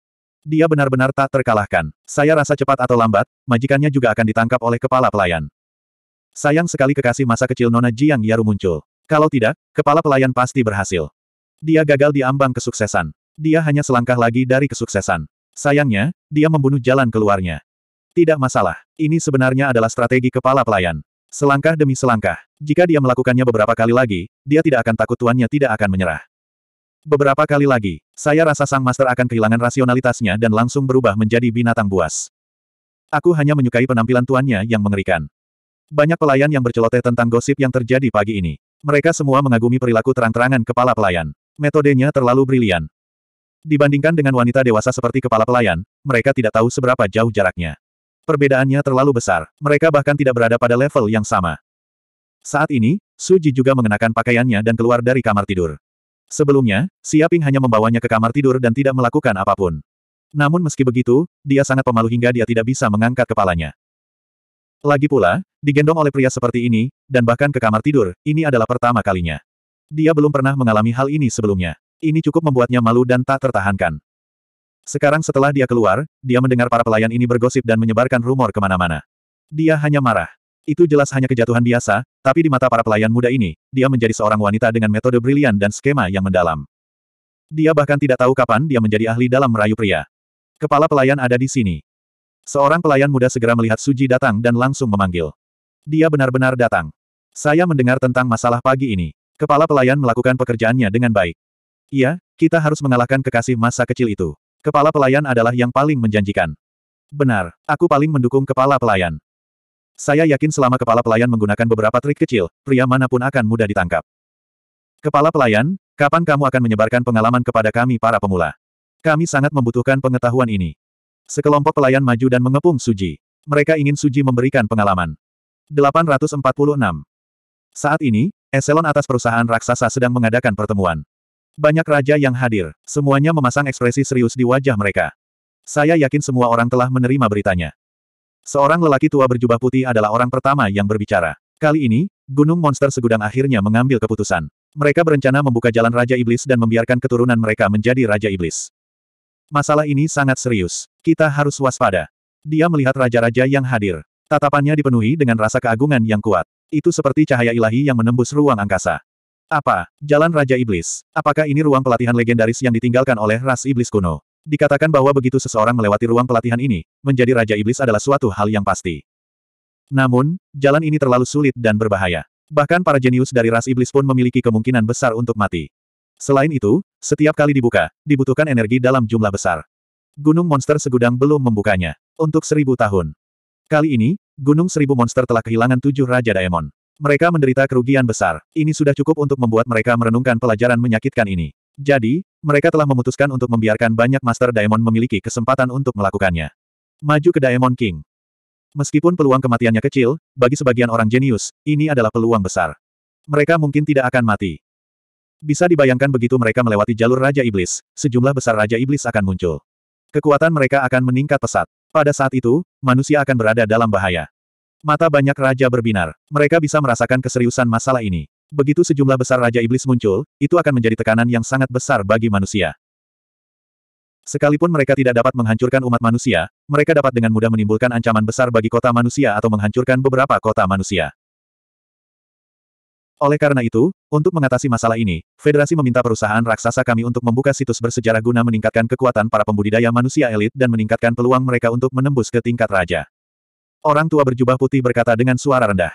Dia benar-benar tak terkalahkan. Saya rasa cepat atau lambat, majikannya juga akan ditangkap oleh kepala pelayan. Sayang sekali kekasih masa kecil Nona Jiang Yaru muncul. Kalau tidak, kepala pelayan pasti berhasil. Dia gagal di ambang kesuksesan. Dia hanya selangkah lagi dari kesuksesan. Sayangnya, dia membunuh jalan keluarnya. Tidak masalah, ini sebenarnya adalah strategi kepala pelayan. Selangkah demi selangkah, jika dia melakukannya beberapa kali lagi, dia tidak akan takut tuannya tidak akan menyerah. Beberapa kali lagi, saya rasa sang master akan kehilangan rasionalitasnya dan langsung berubah menjadi binatang buas. Aku hanya menyukai penampilan tuannya yang mengerikan. Banyak pelayan yang berceloteh tentang gosip yang terjadi pagi ini. Mereka semua mengagumi perilaku terang-terangan kepala pelayan. Metodenya terlalu brilian. Dibandingkan dengan wanita dewasa seperti kepala pelayan, mereka tidak tahu seberapa jauh jaraknya. Perbedaannya terlalu besar, mereka bahkan tidak berada pada level yang sama. Saat ini, Suji juga mengenakan pakaiannya dan keluar dari kamar tidur. Sebelumnya, Siaping hanya membawanya ke kamar tidur dan tidak melakukan apapun. Namun meski begitu, dia sangat pemalu hingga dia tidak bisa mengangkat kepalanya. Lagi pula, digendong oleh pria seperti ini, dan bahkan ke kamar tidur, ini adalah pertama kalinya. Dia belum pernah mengalami hal ini sebelumnya. Ini cukup membuatnya malu dan tak tertahankan. Sekarang setelah dia keluar, dia mendengar para pelayan ini bergosip dan menyebarkan rumor kemana-mana. Dia hanya marah. Itu jelas hanya kejatuhan biasa, tapi di mata para pelayan muda ini, dia menjadi seorang wanita dengan metode brilian dan skema yang mendalam. Dia bahkan tidak tahu kapan dia menjadi ahli dalam merayu pria. Kepala pelayan ada di sini. Seorang pelayan muda segera melihat Suji datang dan langsung memanggil. Dia benar-benar datang. Saya mendengar tentang masalah pagi ini. Kepala pelayan melakukan pekerjaannya dengan baik. Iya, kita harus mengalahkan kekasih masa kecil itu. Kepala pelayan adalah yang paling menjanjikan. Benar, aku paling mendukung kepala pelayan. Saya yakin selama kepala pelayan menggunakan beberapa trik kecil, pria manapun akan mudah ditangkap. Kepala pelayan, kapan kamu akan menyebarkan pengalaman kepada kami para pemula? Kami sangat membutuhkan pengetahuan ini. Sekelompok pelayan maju dan mengepung Suji. Mereka ingin Suji memberikan pengalaman. 846. Saat ini, eselon atas perusahaan raksasa sedang mengadakan pertemuan. Banyak raja yang hadir, semuanya memasang ekspresi serius di wajah mereka. Saya yakin semua orang telah menerima beritanya. Seorang lelaki tua berjubah putih adalah orang pertama yang berbicara. Kali ini, gunung monster segudang akhirnya mengambil keputusan. Mereka berencana membuka jalan Raja Iblis dan membiarkan keturunan mereka menjadi Raja Iblis. Masalah ini sangat serius. Kita harus waspada. Dia melihat raja-raja yang hadir. Tatapannya dipenuhi dengan rasa keagungan yang kuat. Itu seperti cahaya ilahi yang menembus ruang angkasa. Apa? Jalan Raja Iblis. Apakah ini ruang pelatihan legendaris yang ditinggalkan oleh ras iblis kuno? Dikatakan bahwa begitu seseorang melewati ruang pelatihan ini, menjadi Raja Iblis adalah suatu hal yang pasti. Namun, jalan ini terlalu sulit dan berbahaya. Bahkan para jenius dari ras iblis pun memiliki kemungkinan besar untuk mati. Selain itu, setiap kali dibuka, dibutuhkan energi dalam jumlah besar. Gunung monster segudang belum membukanya. Untuk seribu tahun. Kali ini, Gunung Seribu Monster telah kehilangan tujuh Raja Daemon. Mereka menderita kerugian besar. Ini sudah cukup untuk membuat mereka merenungkan pelajaran menyakitkan ini. Jadi, mereka telah memutuskan untuk membiarkan banyak Master Daemon memiliki kesempatan untuk melakukannya. Maju ke Daemon King. Meskipun peluang kematiannya kecil, bagi sebagian orang jenius, ini adalah peluang besar. Mereka mungkin tidak akan mati. Bisa dibayangkan begitu mereka melewati jalur Raja Iblis, sejumlah besar Raja Iblis akan muncul. Kekuatan mereka akan meningkat pesat. Pada saat itu, manusia akan berada dalam bahaya. Mata banyak raja berbinar. Mereka bisa merasakan keseriusan masalah ini. Begitu sejumlah besar Raja Iblis muncul, itu akan menjadi tekanan yang sangat besar bagi manusia. Sekalipun mereka tidak dapat menghancurkan umat manusia, mereka dapat dengan mudah menimbulkan ancaman besar bagi kota manusia atau menghancurkan beberapa kota manusia. Oleh karena itu, untuk mengatasi masalah ini, Federasi meminta perusahaan raksasa kami untuk membuka situs bersejarah guna meningkatkan kekuatan para pembudidaya manusia elit dan meningkatkan peluang mereka untuk menembus ke tingkat raja. Orang tua berjubah putih berkata dengan suara rendah.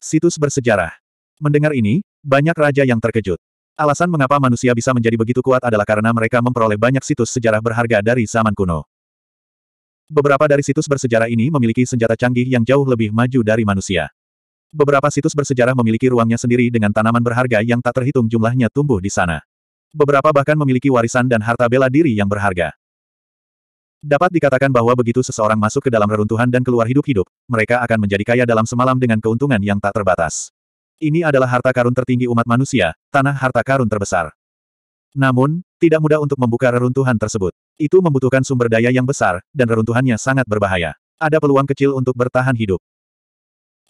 Situs bersejarah. Mendengar ini, banyak raja yang terkejut. Alasan mengapa manusia bisa menjadi begitu kuat adalah karena mereka memperoleh banyak situs sejarah berharga dari zaman kuno. Beberapa dari situs bersejarah ini memiliki senjata canggih yang jauh lebih maju dari manusia. Beberapa situs bersejarah memiliki ruangnya sendiri dengan tanaman berharga yang tak terhitung jumlahnya tumbuh di sana. Beberapa bahkan memiliki warisan dan harta bela diri yang berharga. Dapat dikatakan bahwa begitu seseorang masuk ke dalam reruntuhan dan keluar hidup-hidup, mereka akan menjadi kaya dalam semalam dengan keuntungan yang tak terbatas. Ini adalah harta karun tertinggi umat manusia, tanah harta karun terbesar. Namun, tidak mudah untuk membuka reruntuhan tersebut. Itu membutuhkan sumber daya yang besar, dan reruntuhannya sangat berbahaya. Ada peluang kecil untuk bertahan hidup.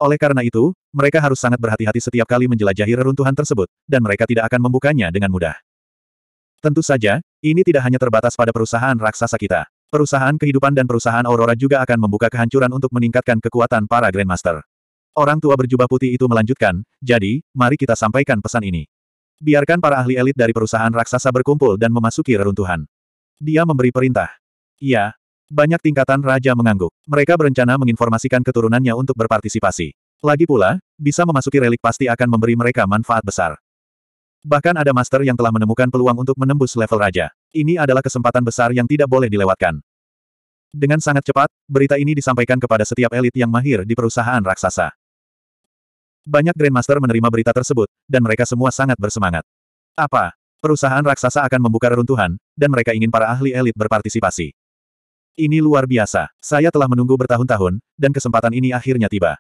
Oleh karena itu, mereka harus sangat berhati-hati setiap kali menjelajahi reruntuhan tersebut, dan mereka tidak akan membukanya dengan mudah. Tentu saja, ini tidak hanya terbatas pada perusahaan raksasa kita. Perusahaan kehidupan dan perusahaan Aurora juga akan membuka kehancuran untuk meningkatkan kekuatan para Grandmaster. Orang tua berjubah putih itu melanjutkan, jadi, mari kita sampaikan pesan ini. Biarkan para ahli elit dari perusahaan raksasa berkumpul dan memasuki reruntuhan. Dia memberi perintah. Iya. Banyak tingkatan raja mengangguk. Mereka berencana menginformasikan keturunannya untuk berpartisipasi. Lagi pula, bisa memasuki relik pasti akan memberi mereka manfaat besar. Bahkan ada master yang telah menemukan peluang untuk menembus level raja. Ini adalah kesempatan besar yang tidak boleh dilewatkan. Dengan sangat cepat, berita ini disampaikan kepada setiap elit yang mahir di perusahaan raksasa. Banyak Grandmaster menerima berita tersebut, dan mereka semua sangat bersemangat. Apa? Perusahaan raksasa akan membuka reruntuhan, dan mereka ingin para ahli elit berpartisipasi. Ini luar biasa. Saya telah menunggu bertahun-tahun, dan kesempatan ini akhirnya tiba.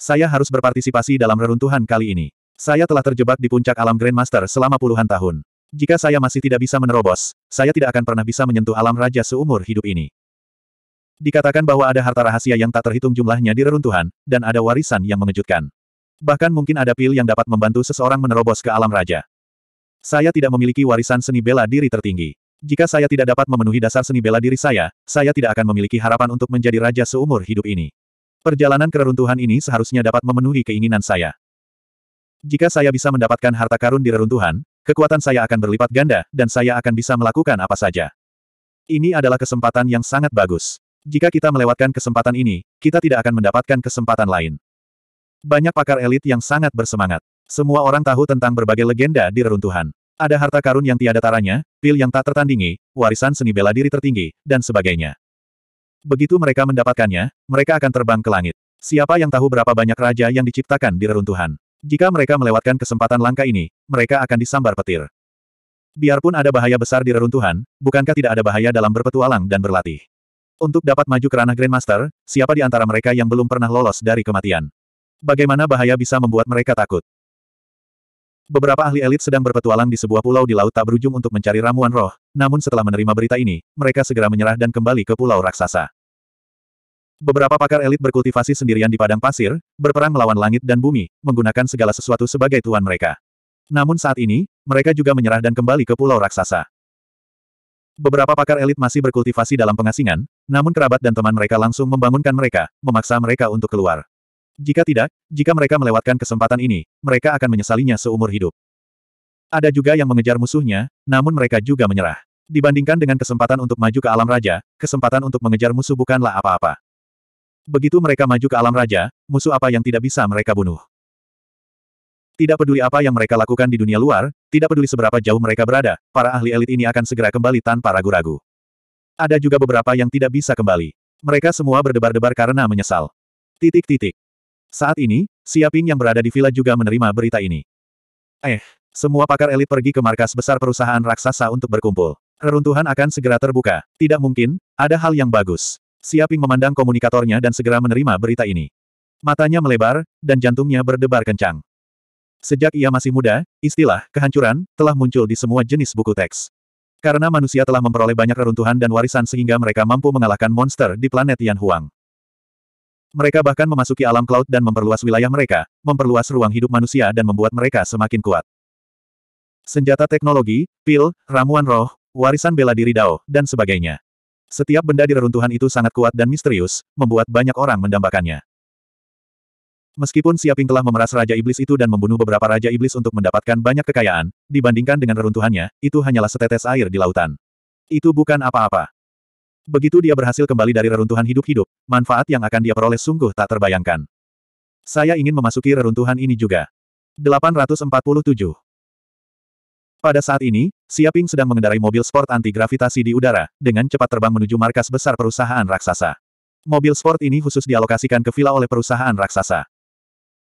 Saya harus berpartisipasi dalam reruntuhan kali ini. Saya telah terjebak di puncak alam Grandmaster selama puluhan tahun. Jika saya masih tidak bisa menerobos, saya tidak akan pernah bisa menyentuh alam raja seumur hidup ini. Dikatakan bahwa ada harta rahasia yang tak terhitung jumlahnya di reruntuhan, dan ada warisan yang mengejutkan. Bahkan mungkin ada pil yang dapat membantu seseorang menerobos ke alam raja. Saya tidak memiliki warisan seni bela diri tertinggi. Jika saya tidak dapat memenuhi dasar seni bela diri saya, saya tidak akan memiliki harapan untuk menjadi raja seumur hidup ini. Perjalanan keruntuhan ini seharusnya dapat memenuhi keinginan saya. Jika saya bisa mendapatkan harta karun di reruntuhan, kekuatan saya akan berlipat ganda, dan saya akan bisa melakukan apa saja. Ini adalah kesempatan yang sangat bagus. Jika kita melewatkan kesempatan ini, kita tidak akan mendapatkan kesempatan lain. Banyak pakar elit yang sangat bersemangat. Semua orang tahu tentang berbagai legenda di reruntuhan. Ada harta karun yang tiada taranya, pil yang tak tertandingi, warisan seni bela diri tertinggi, dan sebagainya. Begitu mereka mendapatkannya, mereka akan terbang ke langit. Siapa yang tahu berapa banyak raja yang diciptakan di reruntuhan? Jika mereka melewatkan kesempatan langka ini, mereka akan disambar petir. Biarpun ada bahaya besar di reruntuhan, bukankah tidak ada bahaya dalam berpetualang dan berlatih? Untuk dapat maju ke ranah Grandmaster, siapa di antara mereka yang belum pernah lolos dari kematian? Bagaimana bahaya bisa membuat mereka takut? Beberapa ahli elit sedang berpetualang di sebuah pulau di laut tak berujung untuk mencari ramuan roh, namun setelah menerima berita ini, mereka segera menyerah dan kembali ke pulau raksasa. Beberapa pakar elit berkultivasi sendirian di padang pasir, berperang melawan langit dan bumi, menggunakan segala sesuatu sebagai tuan mereka. Namun saat ini, mereka juga menyerah dan kembali ke pulau raksasa. Beberapa pakar elit masih berkultivasi dalam pengasingan, namun kerabat dan teman mereka langsung membangunkan mereka, memaksa mereka untuk keluar. Jika tidak, jika mereka melewatkan kesempatan ini, mereka akan menyesalinya seumur hidup. Ada juga yang mengejar musuhnya, namun mereka juga menyerah. Dibandingkan dengan kesempatan untuk maju ke alam raja, kesempatan untuk mengejar musuh bukanlah apa-apa. Begitu mereka maju ke alam raja, musuh apa yang tidak bisa mereka bunuh. Tidak peduli apa yang mereka lakukan di dunia luar, tidak peduli seberapa jauh mereka berada, para ahli elit ini akan segera kembali tanpa ragu-ragu. Ada juga beberapa yang tidak bisa kembali. Mereka semua berdebar-debar karena menyesal. Titik-titik. Saat ini, Siaping yang berada di villa juga menerima berita ini. Eh, semua pakar elit pergi ke markas besar perusahaan raksasa untuk berkumpul. Reruntuhan akan segera terbuka. Tidak mungkin, ada hal yang bagus. Siaping memandang komunikatornya dan segera menerima berita ini. Matanya melebar, dan jantungnya berdebar kencang. Sejak ia masih muda, istilah kehancuran telah muncul di semua jenis buku teks. Karena manusia telah memperoleh banyak reruntuhan dan warisan sehingga mereka mampu mengalahkan monster di planet Yan Huang. Mereka bahkan memasuki alam cloud dan memperluas wilayah mereka, memperluas ruang hidup manusia dan membuat mereka semakin kuat. Senjata teknologi, pil, ramuan roh, warisan bela diri Dao, dan sebagainya. Setiap benda di reruntuhan itu sangat kuat dan misterius, membuat banyak orang mendambakannya. Meskipun Siaping telah memeras Raja Iblis itu dan membunuh beberapa Raja Iblis untuk mendapatkan banyak kekayaan, dibandingkan dengan reruntuhannya, itu hanyalah setetes air di lautan. Itu bukan apa-apa. Begitu dia berhasil kembali dari reruntuhan hidup-hidup, manfaat yang akan dia peroleh sungguh tak terbayangkan. Saya ingin memasuki reruntuhan ini juga. 847 Pada saat ini, Siaping sedang mengendarai mobil sport anti-gravitasi di udara, dengan cepat terbang menuju markas besar perusahaan raksasa. Mobil sport ini khusus dialokasikan ke villa oleh perusahaan raksasa.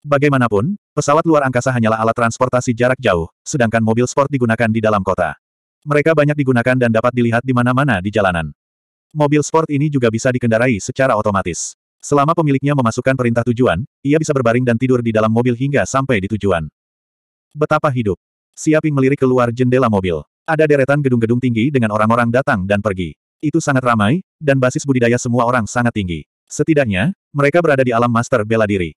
Bagaimanapun, pesawat luar angkasa hanyalah alat transportasi jarak jauh, sedangkan mobil sport digunakan di dalam kota. Mereka banyak digunakan dan dapat dilihat di mana-mana di jalanan. Mobil sport ini juga bisa dikendarai secara otomatis. Selama pemiliknya memasukkan perintah tujuan, ia bisa berbaring dan tidur di dalam mobil hingga sampai di tujuan. Betapa hidup. Siaping melirik keluar jendela mobil. Ada deretan gedung-gedung tinggi dengan orang-orang datang dan pergi. Itu sangat ramai, dan basis budidaya semua orang sangat tinggi. Setidaknya, mereka berada di alam master bela diri.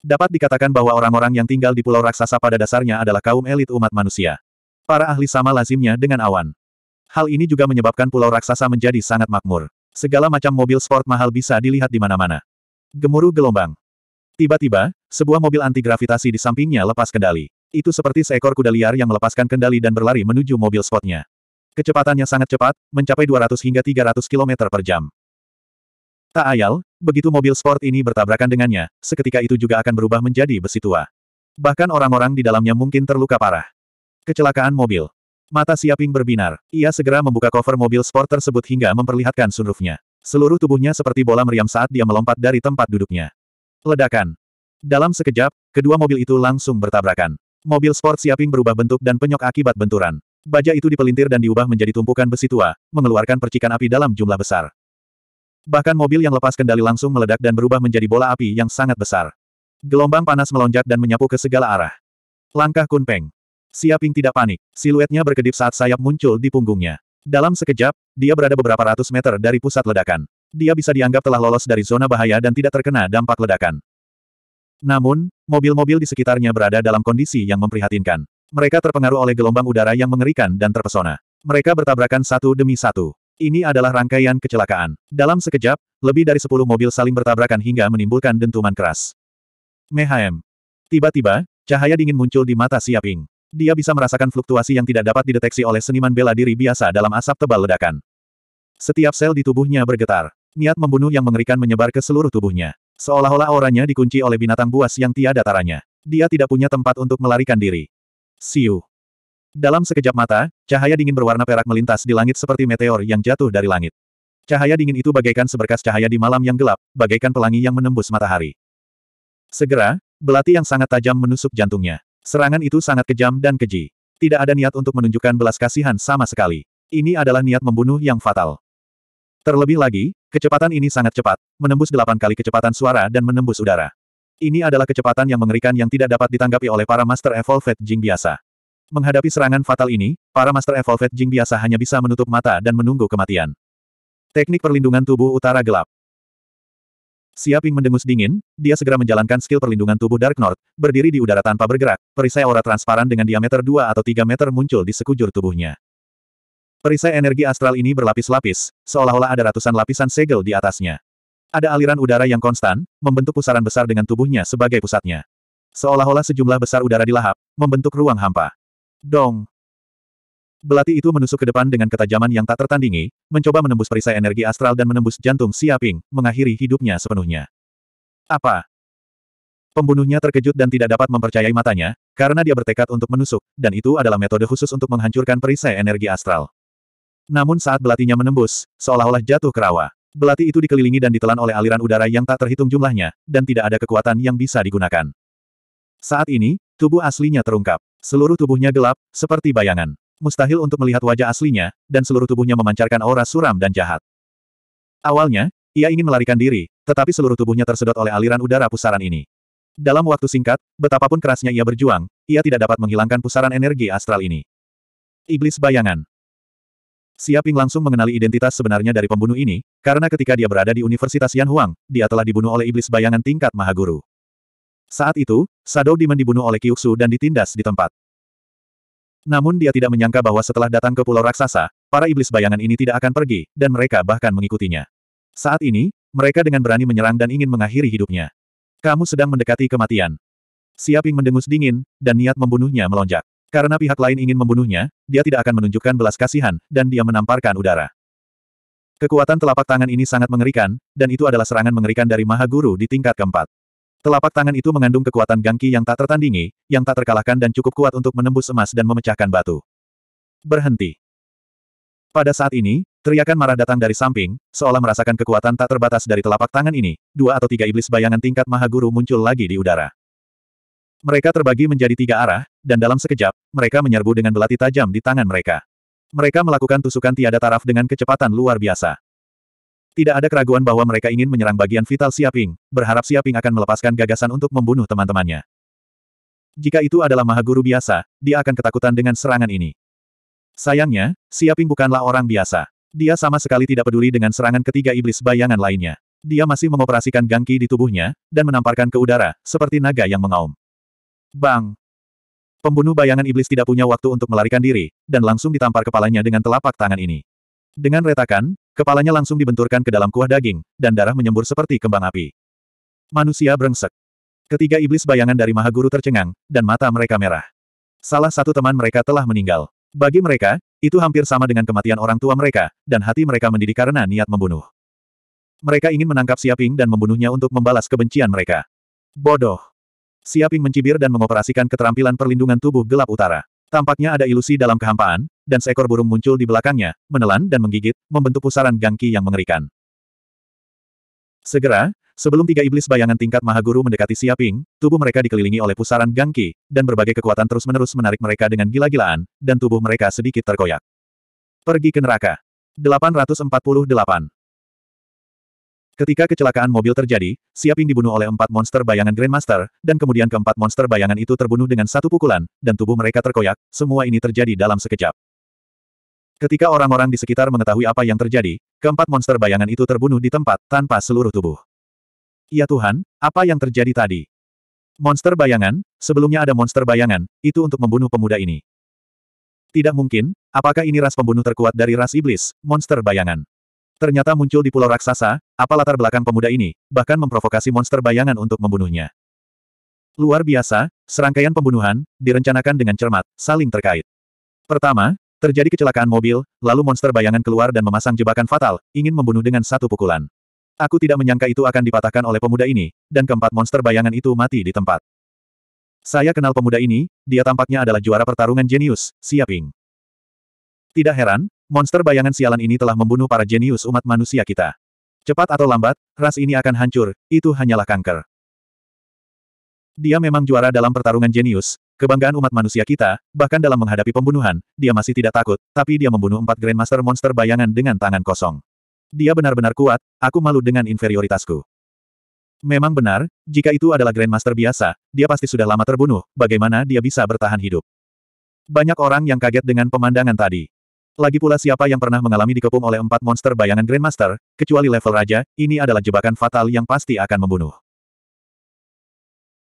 Dapat dikatakan bahwa orang-orang yang tinggal di pulau raksasa pada dasarnya adalah kaum elit umat manusia. Para ahli sama lazimnya dengan awan. Hal ini juga menyebabkan pulau raksasa menjadi sangat makmur. Segala macam mobil sport mahal bisa dilihat di mana-mana. Gemuruh gelombang. Tiba-tiba, sebuah mobil anti-gravitasi di sampingnya lepas kendali. Itu seperti seekor kuda liar yang melepaskan kendali dan berlari menuju mobil spotnya. Kecepatannya sangat cepat, mencapai 200 hingga 300 km per jam. Tak ayal, begitu mobil sport ini bertabrakan dengannya, seketika itu juga akan berubah menjadi besi tua. Bahkan orang-orang di dalamnya mungkin terluka parah. Kecelakaan mobil. Mata Siaping berbinar. Ia segera membuka cover mobil sport tersebut hingga memperlihatkan sunroofnya. Seluruh tubuhnya seperti bola meriam saat dia melompat dari tempat duduknya. Ledakan. Dalam sekejap, kedua mobil itu langsung bertabrakan. Mobil sport Siaping berubah bentuk dan penyok akibat benturan. Baja itu dipelintir dan diubah menjadi tumpukan besi tua, mengeluarkan percikan api dalam jumlah besar. Bahkan mobil yang lepas kendali langsung meledak dan berubah menjadi bola api yang sangat besar. Gelombang panas melonjak dan menyapu ke segala arah. Langkah Kunpeng. Siaping tidak panik. Siluetnya berkedip saat sayap muncul di punggungnya. Dalam sekejap, dia berada beberapa ratus meter dari pusat ledakan. Dia bisa dianggap telah lolos dari zona bahaya dan tidak terkena dampak ledakan. Namun, mobil-mobil di sekitarnya berada dalam kondisi yang memprihatinkan. Mereka terpengaruh oleh gelombang udara yang mengerikan dan terpesona. Mereka bertabrakan satu demi satu. Ini adalah rangkaian kecelakaan. Dalam sekejap, lebih dari sepuluh mobil saling bertabrakan hingga menimbulkan dentuman keras. Mehaem. Tiba-tiba, cahaya dingin muncul di mata Siaping. Dia bisa merasakan fluktuasi yang tidak dapat dideteksi oleh seniman bela diri biasa dalam asap tebal ledakan. Setiap sel di tubuhnya bergetar. Niat membunuh yang mengerikan menyebar ke seluruh tubuhnya. Seolah-olah auranya dikunci oleh binatang buas yang tiada taranya. Dia tidak punya tempat untuk melarikan diri. Siu. Dalam sekejap mata, cahaya dingin berwarna perak melintas di langit seperti meteor yang jatuh dari langit. Cahaya dingin itu bagaikan seberkas cahaya di malam yang gelap, bagaikan pelangi yang menembus matahari. Segera, belati yang sangat tajam menusuk jantungnya. Serangan itu sangat kejam dan keji. Tidak ada niat untuk menunjukkan belas kasihan sama sekali. Ini adalah niat membunuh yang fatal. Terlebih lagi, kecepatan ini sangat cepat, menembus delapan kali kecepatan suara dan menembus udara. Ini adalah kecepatan yang mengerikan yang tidak dapat ditanggapi oleh para Master Evolved Jing biasa. Menghadapi serangan fatal ini, para Master Evolved Jing biasa hanya bisa menutup mata dan menunggu kematian. Teknik perlindungan tubuh utara gelap. Siaping mendengus dingin, dia segera menjalankan skill perlindungan tubuh Dark North, berdiri di udara tanpa bergerak, perisai aura transparan dengan diameter 2 atau 3 meter muncul di sekujur tubuhnya. Perisai energi astral ini berlapis-lapis, seolah-olah ada ratusan lapisan segel di atasnya. Ada aliran udara yang konstan, membentuk pusaran besar dengan tubuhnya sebagai pusatnya. Seolah-olah sejumlah besar udara dilahap, membentuk ruang hampa. Dong! Belati itu menusuk ke depan dengan ketajaman yang tak tertandingi, mencoba menembus perisai energi astral dan menembus jantung Siaping, mengakhiri hidupnya sepenuhnya. Apa? Pembunuhnya terkejut dan tidak dapat mempercayai matanya, karena dia bertekad untuk menusuk, dan itu adalah metode khusus untuk menghancurkan perisai energi astral. Namun saat belatinya menembus, seolah-olah jatuh ke rawa. Belati itu dikelilingi dan ditelan oleh aliran udara yang tak terhitung jumlahnya, dan tidak ada kekuatan yang bisa digunakan. Saat ini, tubuh aslinya terungkap. Seluruh tubuhnya gelap, seperti bayangan. Mustahil untuk melihat wajah aslinya, dan seluruh tubuhnya memancarkan aura suram dan jahat. Awalnya, ia ingin melarikan diri, tetapi seluruh tubuhnya tersedot oleh aliran udara pusaran ini. Dalam waktu singkat, betapapun kerasnya ia berjuang, ia tidak dapat menghilangkan pusaran energi astral ini. Iblis bayangan. Siaping langsung mengenali identitas sebenarnya dari pembunuh ini, karena ketika dia berada di Universitas Yanhuang, dia telah dibunuh oleh iblis bayangan tingkat Mahaguru. Saat itu, Shadow Demon dibunuh oleh Kyuksu dan ditindas di tempat. Namun dia tidak menyangka bahwa setelah datang ke pulau raksasa, para iblis bayangan ini tidak akan pergi, dan mereka bahkan mengikutinya. Saat ini, mereka dengan berani menyerang dan ingin mengakhiri hidupnya. Kamu sedang mendekati kematian. Siaping mendengus dingin, dan niat membunuhnya melonjak. Karena pihak lain ingin membunuhnya, dia tidak akan menunjukkan belas kasihan, dan dia menamparkan udara. Kekuatan telapak tangan ini sangat mengerikan, dan itu adalah serangan mengerikan dari Maha Guru di tingkat keempat. Telapak tangan itu mengandung kekuatan gangki yang tak tertandingi, yang tak terkalahkan dan cukup kuat untuk menembus emas dan memecahkan batu. Berhenti. Pada saat ini, teriakan marah datang dari samping, seolah merasakan kekuatan tak terbatas dari telapak tangan ini, dua atau tiga iblis bayangan tingkat maha guru muncul lagi di udara. Mereka terbagi menjadi tiga arah, dan dalam sekejap, mereka menyerbu dengan belati tajam di tangan mereka. Mereka melakukan tusukan tiada taraf dengan kecepatan luar biasa. Tidak ada keraguan bahwa mereka ingin menyerang bagian vital Siaping, berharap Siaping akan melepaskan gagasan untuk membunuh teman-temannya. Jika itu adalah maha guru biasa, dia akan ketakutan dengan serangan ini. Sayangnya, Siaping bukanlah orang biasa. Dia sama sekali tidak peduli dengan serangan ketiga iblis bayangan lainnya. Dia masih mengoperasikan gangki di tubuhnya, dan menamparkan ke udara, seperti naga yang mengaum. Bang! Pembunuh bayangan iblis tidak punya waktu untuk melarikan diri, dan langsung ditampar kepalanya dengan telapak tangan ini. Dengan retakan, kepalanya langsung dibenturkan ke dalam kuah daging, dan darah menyembur seperti kembang api. Manusia brengsek. Ketiga iblis bayangan dari Mahaguru tercengang, dan mata mereka merah. Salah satu teman mereka telah meninggal. Bagi mereka, itu hampir sama dengan kematian orang tua mereka, dan hati mereka mendidih karena niat membunuh. Mereka ingin menangkap Siaping dan membunuhnya untuk membalas kebencian mereka. Bodoh. Siaping mencibir dan mengoperasikan keterampilan perlindungan tubuh gelap utara. Tampaknya ada ilusi dalam kehampaan, dan seekor burung muncul di belakangnya, menelan dan menggigit, membentuk pusaran gangki yang mengerikan. Segera, sebelum tiga iblis bayangan tingkat Mahaguru mendekati Siaping, tubuh mereka dikelilingi oleh pusaran gangki, dan berbagai kekuatan terus-menerus menarik mereka dengan gila-gilaan, dan tubuh mereka sedikit terkoyak. Pergi ke neraka. 848 Ketika kecelakaan mobil terjadi, Siaping dibunuh oleh empat monster bayangan Grandmaster, dan kemudian keempat monster bayangan itu terbunuh dengan satu pukulan, dan tubuh mereka terkoyak, semua ini terjadi dalam sekejap. Ketika orang-orang di sekitar mengetahui apa yang terjadi, keempat monster bayangan itu terbunuh di tempat, tanpa seluruh tubuh. Ya Tuhan, apa yang terjadi tadi? Monster bayangan, sebelumnya ada monster bayangan, itu untuk membunuh pemuda ini. Tidak mungkin, apakah ini ras pembunuh terkuat dari ras iblis, monster bayangan? Ternyata muncul di pulau raksasa, apa latar belakang pemuda ini, bahkan memprovokasi monster bayangan untuk membunuhnya. Luar biasa, serangkaian pembunuhan, direncanakan dengan cermat, saling terkait. Pertama, Terjadi kecelakaan mobil, lalu monster bayangan keluar dan memasang jebakan fatal, ingin membunuh dengan satu pukulan. Aku tidak menyangka itu akan dipatahkan oleh pemuda ini, dan keempat monster bayangan itu mati di tempat. Saya kenal pemuda ini, dia tampaknya adalah juara pertarungan jenius, Siaping. Tidak heran, monster bayangan sialan ini telah membunuh para jenius umat manusia kita. Cepat atau lambat, ras ini akan hancur, itu hanyalah kanker. Dia memang juara dalam pertarungan jenius, Kebanggaan umat manusia kita, bahkan dalam menghadapi pembunuhan, dia masih tidak takut, tapi dia membunuh empat Grandmaster monster bayangan dengan tangan kosong. Dia benar-benar kuat, aku malu dengan inferioritasku. Memang benar, jika itu adalah Grandmaster biasa, dia pasti sudah lama terbunuh, bagaimana dia bisa bertahan hidup. Banyak orang yang kaget dengan pemandangan tadi. Lagi pula siapa yang pernah mengalami dikepung oleh empat monster bayangan Grandmaster, kecuali level raja, ini adalah jebakan fatal yang pasti akan membunuh.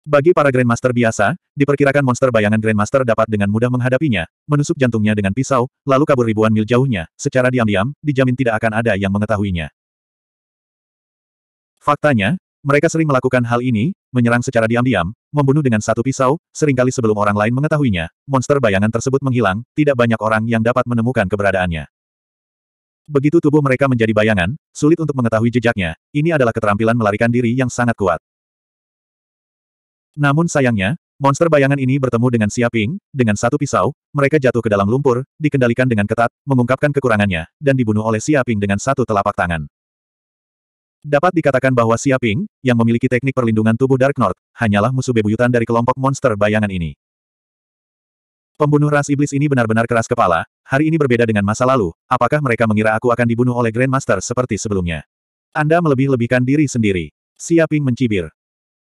Bagi para Grandmaster biasa, diperkirakan monster bayangan Grandmaster dapat dengan mudah menghadapinya, menusuk jantungnya dengan pisau, lalu kabur ribuan mil jauhnya, secara diam-diam, dijamin tidak akan ada yang mengetahuinya. Faktanya, mereka sering melakukan hal ini, menyerang secara diam-diam, membunuh dengan satu pisau, seringkali sebelum orang lain mengetahuinya, monster bayangan tersebut menghilang, tidak banyak orang yang dapat menemukan keberadaannya. Begitu tubuh mereka menjadi bayangan, sulit untuk mengetahui jejaknya, ini adalah keterampilan melarikan diri yang sangat kuat. Namun sayangnya, monster bayangan ini bertemu dengan Siaping, dengan satu pisau, mereka jatuh ke dalam lumpur, dikendalikan dengan ketat, mengungkapkan kekurangannya, dan dibunuh oleh Siaping dengan satu telapak tangan. Dapat dikatakan bahwa Siaping, yang memiliki teknik perlindungan tubuh Dark North, hanyalah musuh bebuyutan dari kelompok monster bayangan ini. Pembunuh ras iblis ini benar-benar keras kepala, hari ini berbeda dengan masa lalu, apakah mereka mengira aku akan dibunuh oleh Grandmaster seperti sebelumnya? Anda melebih-lebihkan diri sendiri. Siaping mencibir.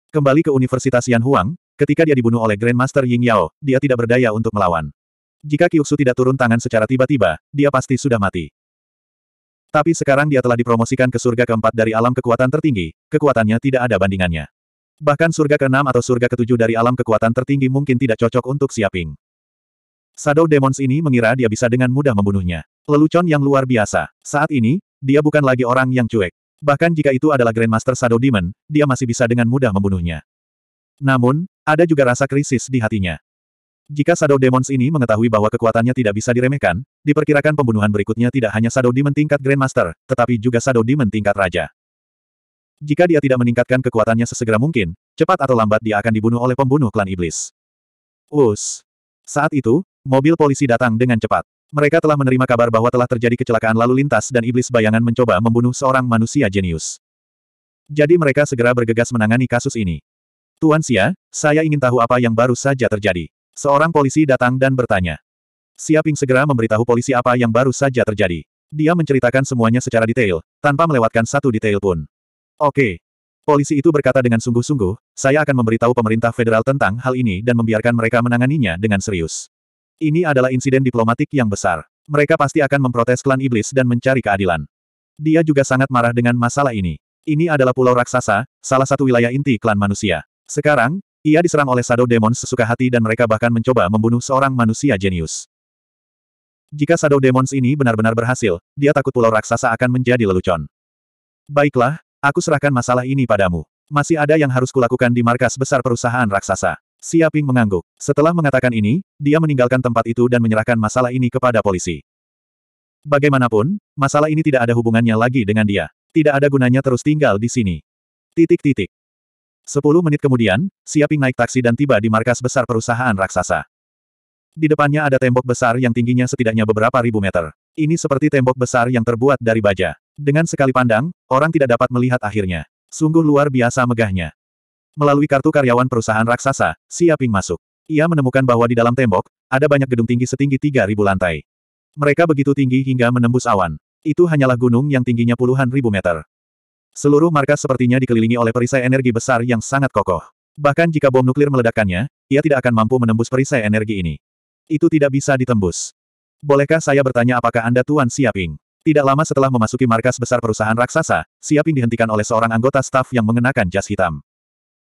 Kembali ke Universitas Yan Huang, ketika dia dibunuh oleh Grandmaster Ying Yao, dia tidak berdaya untuk melawan. Jika Kyuksu tidak turun tangan secara tiba-tiba, dia pasti sudah mati. Tapi sekarang dia telah dipromosikan ke surga keempat dari alam kekuatan tertinggi, kekuatannya tidak ada bandingannya. Bahkan surga keenam atau surga ketujuh dari alam kekuatan tertinggi mungkin tidak cocok untuk Siaping. Shadow Demons ini mengira dia bisa dengan mudah membunuhnya. Lelucon yang luar biasa. Saat ini, dia bukan lagi orang yang cuek. Bahkan jika itu adalah Grandmaster Shadow Demon, dia masih bisa dengan mudah membunuhnya. Namun, ada juga rasa krisis di hatinya. Jika Shadow Demons ini mengetahui bahwa kekuatannya tidak bisa diremehkan, diperkirakan pembunuhan berikutnya tidak hanya Shadow Demon tingkat Grandmaster, tetapi juga Shadow Demon tingkat Raja. Jika dia tidak meningkatkan kekuatannya sesegera mungkin, cepat atau lambat dia akan dibunuh oleh pembunuh klan iblis. Us. Saat itu, mobil polisi datang dengan cepat. Mereka telah menerima kabar bahwa telah terjadi kecelakaan lalu lintas dan iblis bayangan mencoba membunuh seorang manusia jenius. Jadi mereka segera bergegas menangani kasus ini. Tuan Xia, saya ingin tahu apa yang baru saja terjadi. Seorang polisi datang dan bertanya. Ping segera memberitahu polisi apa yang baru saja terjadi. Dia menceritakan semuanya secara detail, tanpa melewatkan satu detail pun. Oke. Polisi itu berkata dengan sungguh-sungguh, saya akan memberitahu pemerintah federal tentang hal ini dan membiarkan mereka menanganinya dengan serius. Ini adalah insiden diplomatik yang besar. Mereka pasti akan memprotes klan iblis dan mencari keadilan. Dia juga sangat marah dengan masalah ini. Ini adalah pulau raksasa, salah satu wilayah inti klan manusia. Sekarang, ia diserang oleh Shadow Demons sesuka hati dan mereka bahkan mencoba membunuh seorang manusia jenius. Jika Shadow Demons ini benar-benar berhasil, dia takut pulau raksasa akan menjadi lelucon. Baiklah, aku serahkan masalah ini padamu. Masih ada yang harus kulakukan di markas besar perusahaan raksasa. Siaping mengangguk. Setelah mengatakan ini, dia meninggalkan tempat itu dan menyerahkan masalah ini kepada polisi. Bagaimanapun, masalah ini tidak ada hubungannya lagi dengan dia. Tidak ada gunanya terus tinggal di sini. Titik-titik. Sepuluh menit kemudian, Siaping naik taksi dan tiba di markas besar perusahaan raksasa. Di depannya ada tembok besar yang tingginya setidaknya beberapa ribu meter. Ini seperti tembok besar yang terbuat dari baja. Dengan sekali pandang, orang tidak dapat melihat akhirnya. Sungguh luar biasa megahnya. Melalui kartu karyawan perusahaan raksasa, Siaping masuk. Ia menemukan bahwa di dalam tembok, ada banyak gedung tinggi setinggi 3.000 lantai. Mereka begitu tinggi hingga menembus awan. Itu hanyalah gunung yang tingginya puluhan ribu meter. Seluruh markas sepertinya dikelilingi oleh perisai energi besar yang sangat kokoh. Bahkan jika bom nuklir meledakkannya, ia tidak akan mampu menembus perisai energi ini. Itu tidak bisa ditembus. Bolehkah saya bertanya apakah Anda Tuan Siaping? Tidak lama setelah memasuki markas besar perusahaan raksasa, Siaping dihentikan oleh seorang anggota staf yang mengenakan jas hitam.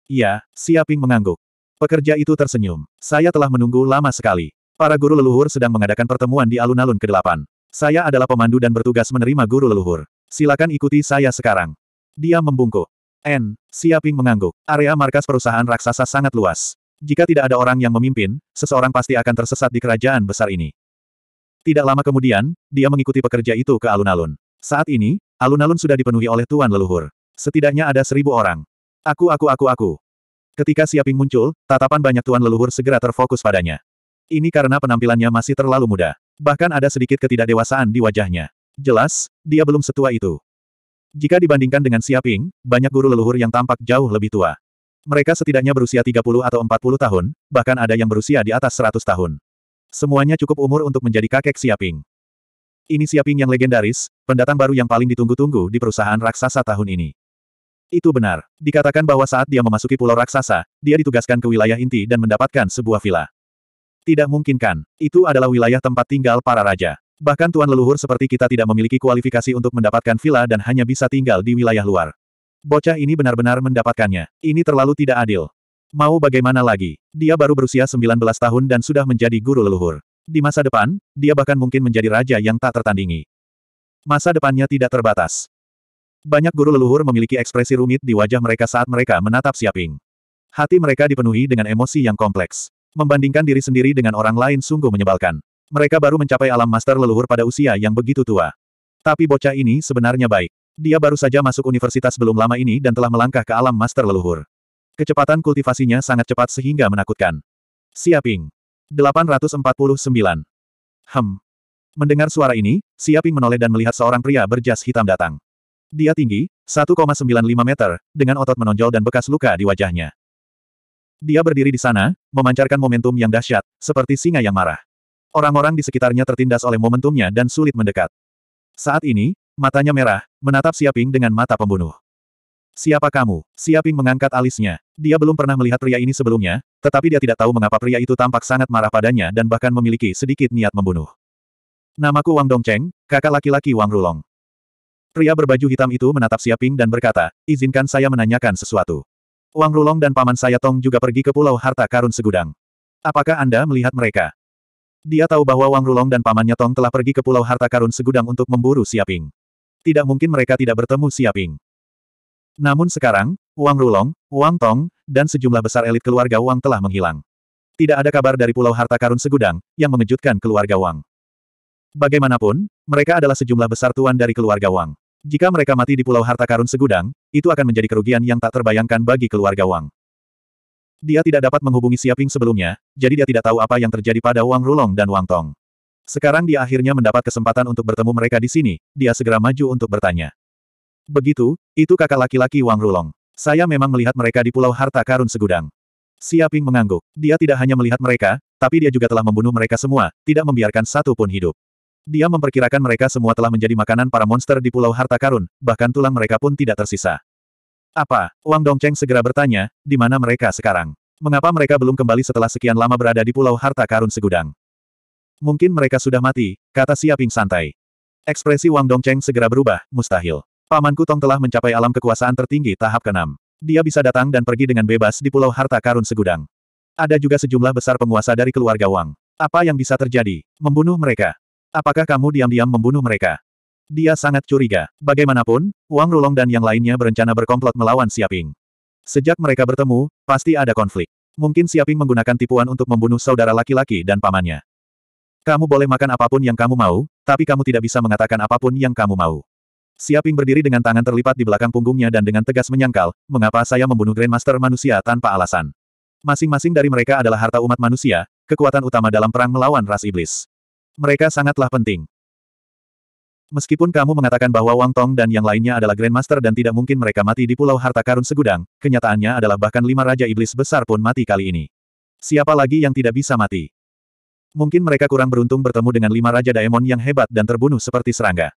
Iya, Siaping mengangguk. Pekerja itu tersenyum. Saya telah menunggu lama sekali. Para guru leluhur sedang mengadakan pertemuan di alun-alun ke-8. Saya adalah pemandu dan bertugas menerima guru leluhur. Silakan ikuti saya sekarang. Dia membungkuk. N. Siaping mengangguk. Area markas perusahaan raksasa sangat luas. Jika tidak ada orang yang memimpin, seseorang pasti akan tersesat di kerajaan besar ini. Tidak lama kemudian, dia mengikuti pekerja itu ke alun-alun. Saat ini, alun-alun sudah dipenuhi oleh tuan leluhur. Setidaknya ada seribu orang. Aku aku aku aku. Ketika Siaping muncul, tatapan banyak tuan leluhur segera terfokus padanya. Ini karena penampilannya masih terlalu muda. Bahkan ada sedikit ketidakdewasaan di wajahnya. Jelas, dia belum setua itu. Jika dibandingkan dengan Siaping, banyak guru leluhur yang tampak jauh lebih tua. Mereka setidaknya berusia 30 atau 40 tahun, bahkan ada yang berusia di atas 100 tahun. Semuanya cukup umur untuk menjadi kakek Siaping. Ini Siaping yang legendaris, pendatang baru yang paling ditunggu-tunggu di perusahaan raksasa tahun ini. Itu benar. Dikatakan bahwa saat dia memasuki pulau raksasa, dia ditugaskan ke wilayah inti dan mendapatkan sebuah villa. Tidak mungkin kan, itu adalah wilayah tempat tinggal para raja. Bahkan tuan leluhur seperti kita tidak memiliki kualifikasi untuk mendapatkan villa dan hanya bisa tinggal di wilayah luar. Bocah ini benar-benar mendapatkannya. Ini terlalu tidak adil. Mau bagaimana lagi? Dia baru berusia 19 tahun dan sudah menjadi guru leluhur. Di masa depan, dia bahkan mungkin menjadi raja yang tak tertandingi. Masa depannya tidak terbatas. Banyak guru leluhur memiliki ekspresi rumit di wajah mereka saat mereka menatap Siaping. Hati mereka dipenuhi dengan emosi yang kompleks. Membandingkan diri sendiri dengan orang lain sungguh menyebalkan. Mereka baru mencapai alam master leluhur pada usia yang begitu tua. Tapi bocah ini sebenarnya baik. Dia baru saja masuk universitas belum lama ini dan telah melangkah ke alam master leluhur. Kecepatan kultivasinya sangat cepat sehingga menakutkan. Siaping. 849. Hem. Mendengar suara ini, Siaping menoleh dan melihat seorang pria berjas hitam datang. Dia tinggi, 1,95 meter, dengan otot menonjol dan bekas luka di wajahnya. Dia berdiri di sana, memancarkan momentum yang dahsyat, seperti singa yang marah. Orang-orang di sekitarnya tertindas oleh momentumnya dan sulit mendekat. Saat ini, matanya merah, menatap Siaping dengan mata pembunuh. Siapa kamu? Siaping mengangkat alisnya. Dia belum pernah melihat pria ini sebelumnya, tetapi dia tidak tahu mengapa pria itu tampak sangat marah padanya dan bahkan memiliki sedikit niat membunuh. Namaku Wang Dongcheng, kakak laki-laki Wang Rulong. Pria berbaju hitam itu menatap Siaping dan berkata, izinkan saya menanyakan sesuatu. Wang Rulong dan paman saya Tong juga pergi ke Pulau Harta Karun Segudang. Apakah Anda melihat mereka? Dia tahu bahwa Wang Rulong dan pamannya Tong telah pergi ke Pulau Harta Karun Segudang untuk memburu Siaping. Tidak mungkin mereka tidak bertemu Siaping. Namun sekarang, Wang Rulong, Wang Tong, dan sejumlah besar elit keluarga Wang telah menghilang. Tidak ada kabar dari Pulau Harta Karun Segudang, yang mengejutkan keluarga Wang. Bagaimanapun, mereka adalah sejumlah besar tuan dari keluarga Wang. Jika mereka mati di Pulau Harta Karun segudang, itu akan menjadi kerugian yang tak terbayangkan bagi keluarga Wang. Dia tidak dapat menghubungi Siaping sebelumnya, jadi dia tidak tahu apa yang terjadi pada Wang Rulong dan Wang Tong. Sekarang dia akhirnya mendapat kesempatan untuk bertemu mereka di sini, dia segera maju untuk bertanya. Begitu, itu kakak laki-laki Wang Rulong. Saya memang melihat mereka di Pulau Harta Karun segudang. Siaping mengangguk. Dia tidak hanya melihat mereka, tapi dia juga telah membunuh mereka semua, tidak membiarkan satu pun hidup. Dia memperkirakan mereka semua telah menjadi makanan para monster di Pulau Harta Karun, bahkan tulang mereka pun tidak tersisa. Apa? Wang Dongcheng segera bertanya, di mana mereka sekarang? Mengapa mereka belum kembali setelah sekian lama berada di Pulau Harta Karun segudang? Mungkin mereka sudah mati, kata Siaping santai. Ekspresi Wang Dongcheng segera berubah, mustahil. Pamanku Tong telah mencapai alam kekuasaan tertinggi tahap ke-6. Dia bisa datang dan pergi dengan bebas di Pulau Harta Karun segudang. Ada juga sejumlah besar penguasa dari keluarga Wang. Apa yang bisa terjadi? Membunuh mereka. Apakah kamu diam-diam membunuh mereka? Dia sangat curiga. Bagaimanapun, Wang Rulong dan yang lainnya berencana berkomplot melawan Siaping. Sejak mereka bertemu, pasti ada konflik. Mungkin Siaping menggunakan tipuan untuk membunuh saudara laki-laki dan pamannya. Kamu boleh makan apapun yang kamu mau, tapi kamu tidak bisa mengatakan apapun yang kamu mau. Siaping berdiri dengan tangan terlipat di belakang punggungnya dan dengan tegas menyangkal, mengapa saya membunuh Grandmaster manusia tanpa alasan. Masing-masing dari mereka adalah harta umat manusia, kekuatan utama dalam perang melawan ras iblis. Mereka sangatlah penting. Meskipun kamu mengatakan bahwa Wang Tong dan yang lainnya adalah Grandmaster dan tidak mungkin mereka mati di Pulau Harta Karun Segudang, kenyataannya adalah bahkan lima Raja Iblis besar pun mati kali ini. Siapa lagi yang tidak bisa mati? Mungkin mereka kurang beruntung bertemu dengan lima Raja Daemon yang hebat dan terbunuh seperti serangga.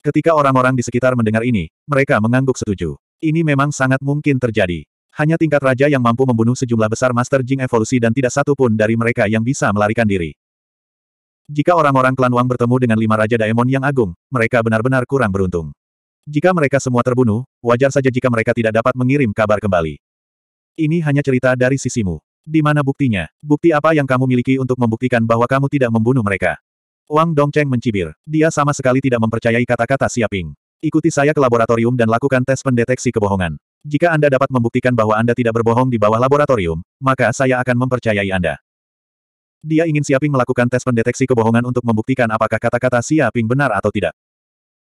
Ketika orang-orang di sekitar mendengar ini, mereka mengangguk setuju. Ini memang sangat mungkin terjadi. Hanya tingkat raja yang mampu membunuh sejumlah besar Master Jing Evolusi dan tidak satu pun dari mereka yang bisa melarikan diri. Jika orang-orang klan Wang bertemu dengan lima Raja Daemon yang agung, mereka benar-benar kurang beruntung. Jika mereka semua terbunuh, wajar saja jika mereka tidak dapat mengirim kabar kembali. Ini hanya cerita dari sisimu. Di mana buktinya? Bukti apa yang kamu miliki untuk membuktikan bahwa kamu tidak membunuh mereka? Wang Dongcheng mencibir. Dia sama sekali tidak mempercayai kata-kata Siaping. Ikuti saya ke laboratorium dan lakukan tes pendeteksi kebohongan. Jika Anda dapat membuktikan bahwa Anda tidak berbohong di bawah laboratorium, maka saya akan mempercayai Anda. Dia ingin Siaping melakukan tes pendeteksi kebohongan untuk membuktikan apakah kata-kata Siaping benar atau tidak.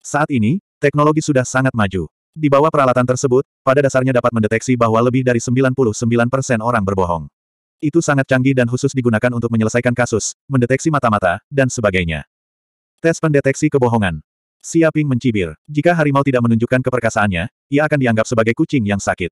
Saat ini, teknologi sudah sangat maju. Di bawah peralatan tersebut, pada dasarnya dapat mendeteksi bahwa lebih dari 99% orang berbohong. Itu sangat canggih dan khusus digunakan untuk menyelesaikan kasus, mendeteksi mata-mata, dan sebagainya. Tes pendeteksi kebohongan. Siaping mencibir. Jika harimau tidak menunjukkan keperkasaannya, ia akan dianggap sebagai kucing yang sakit.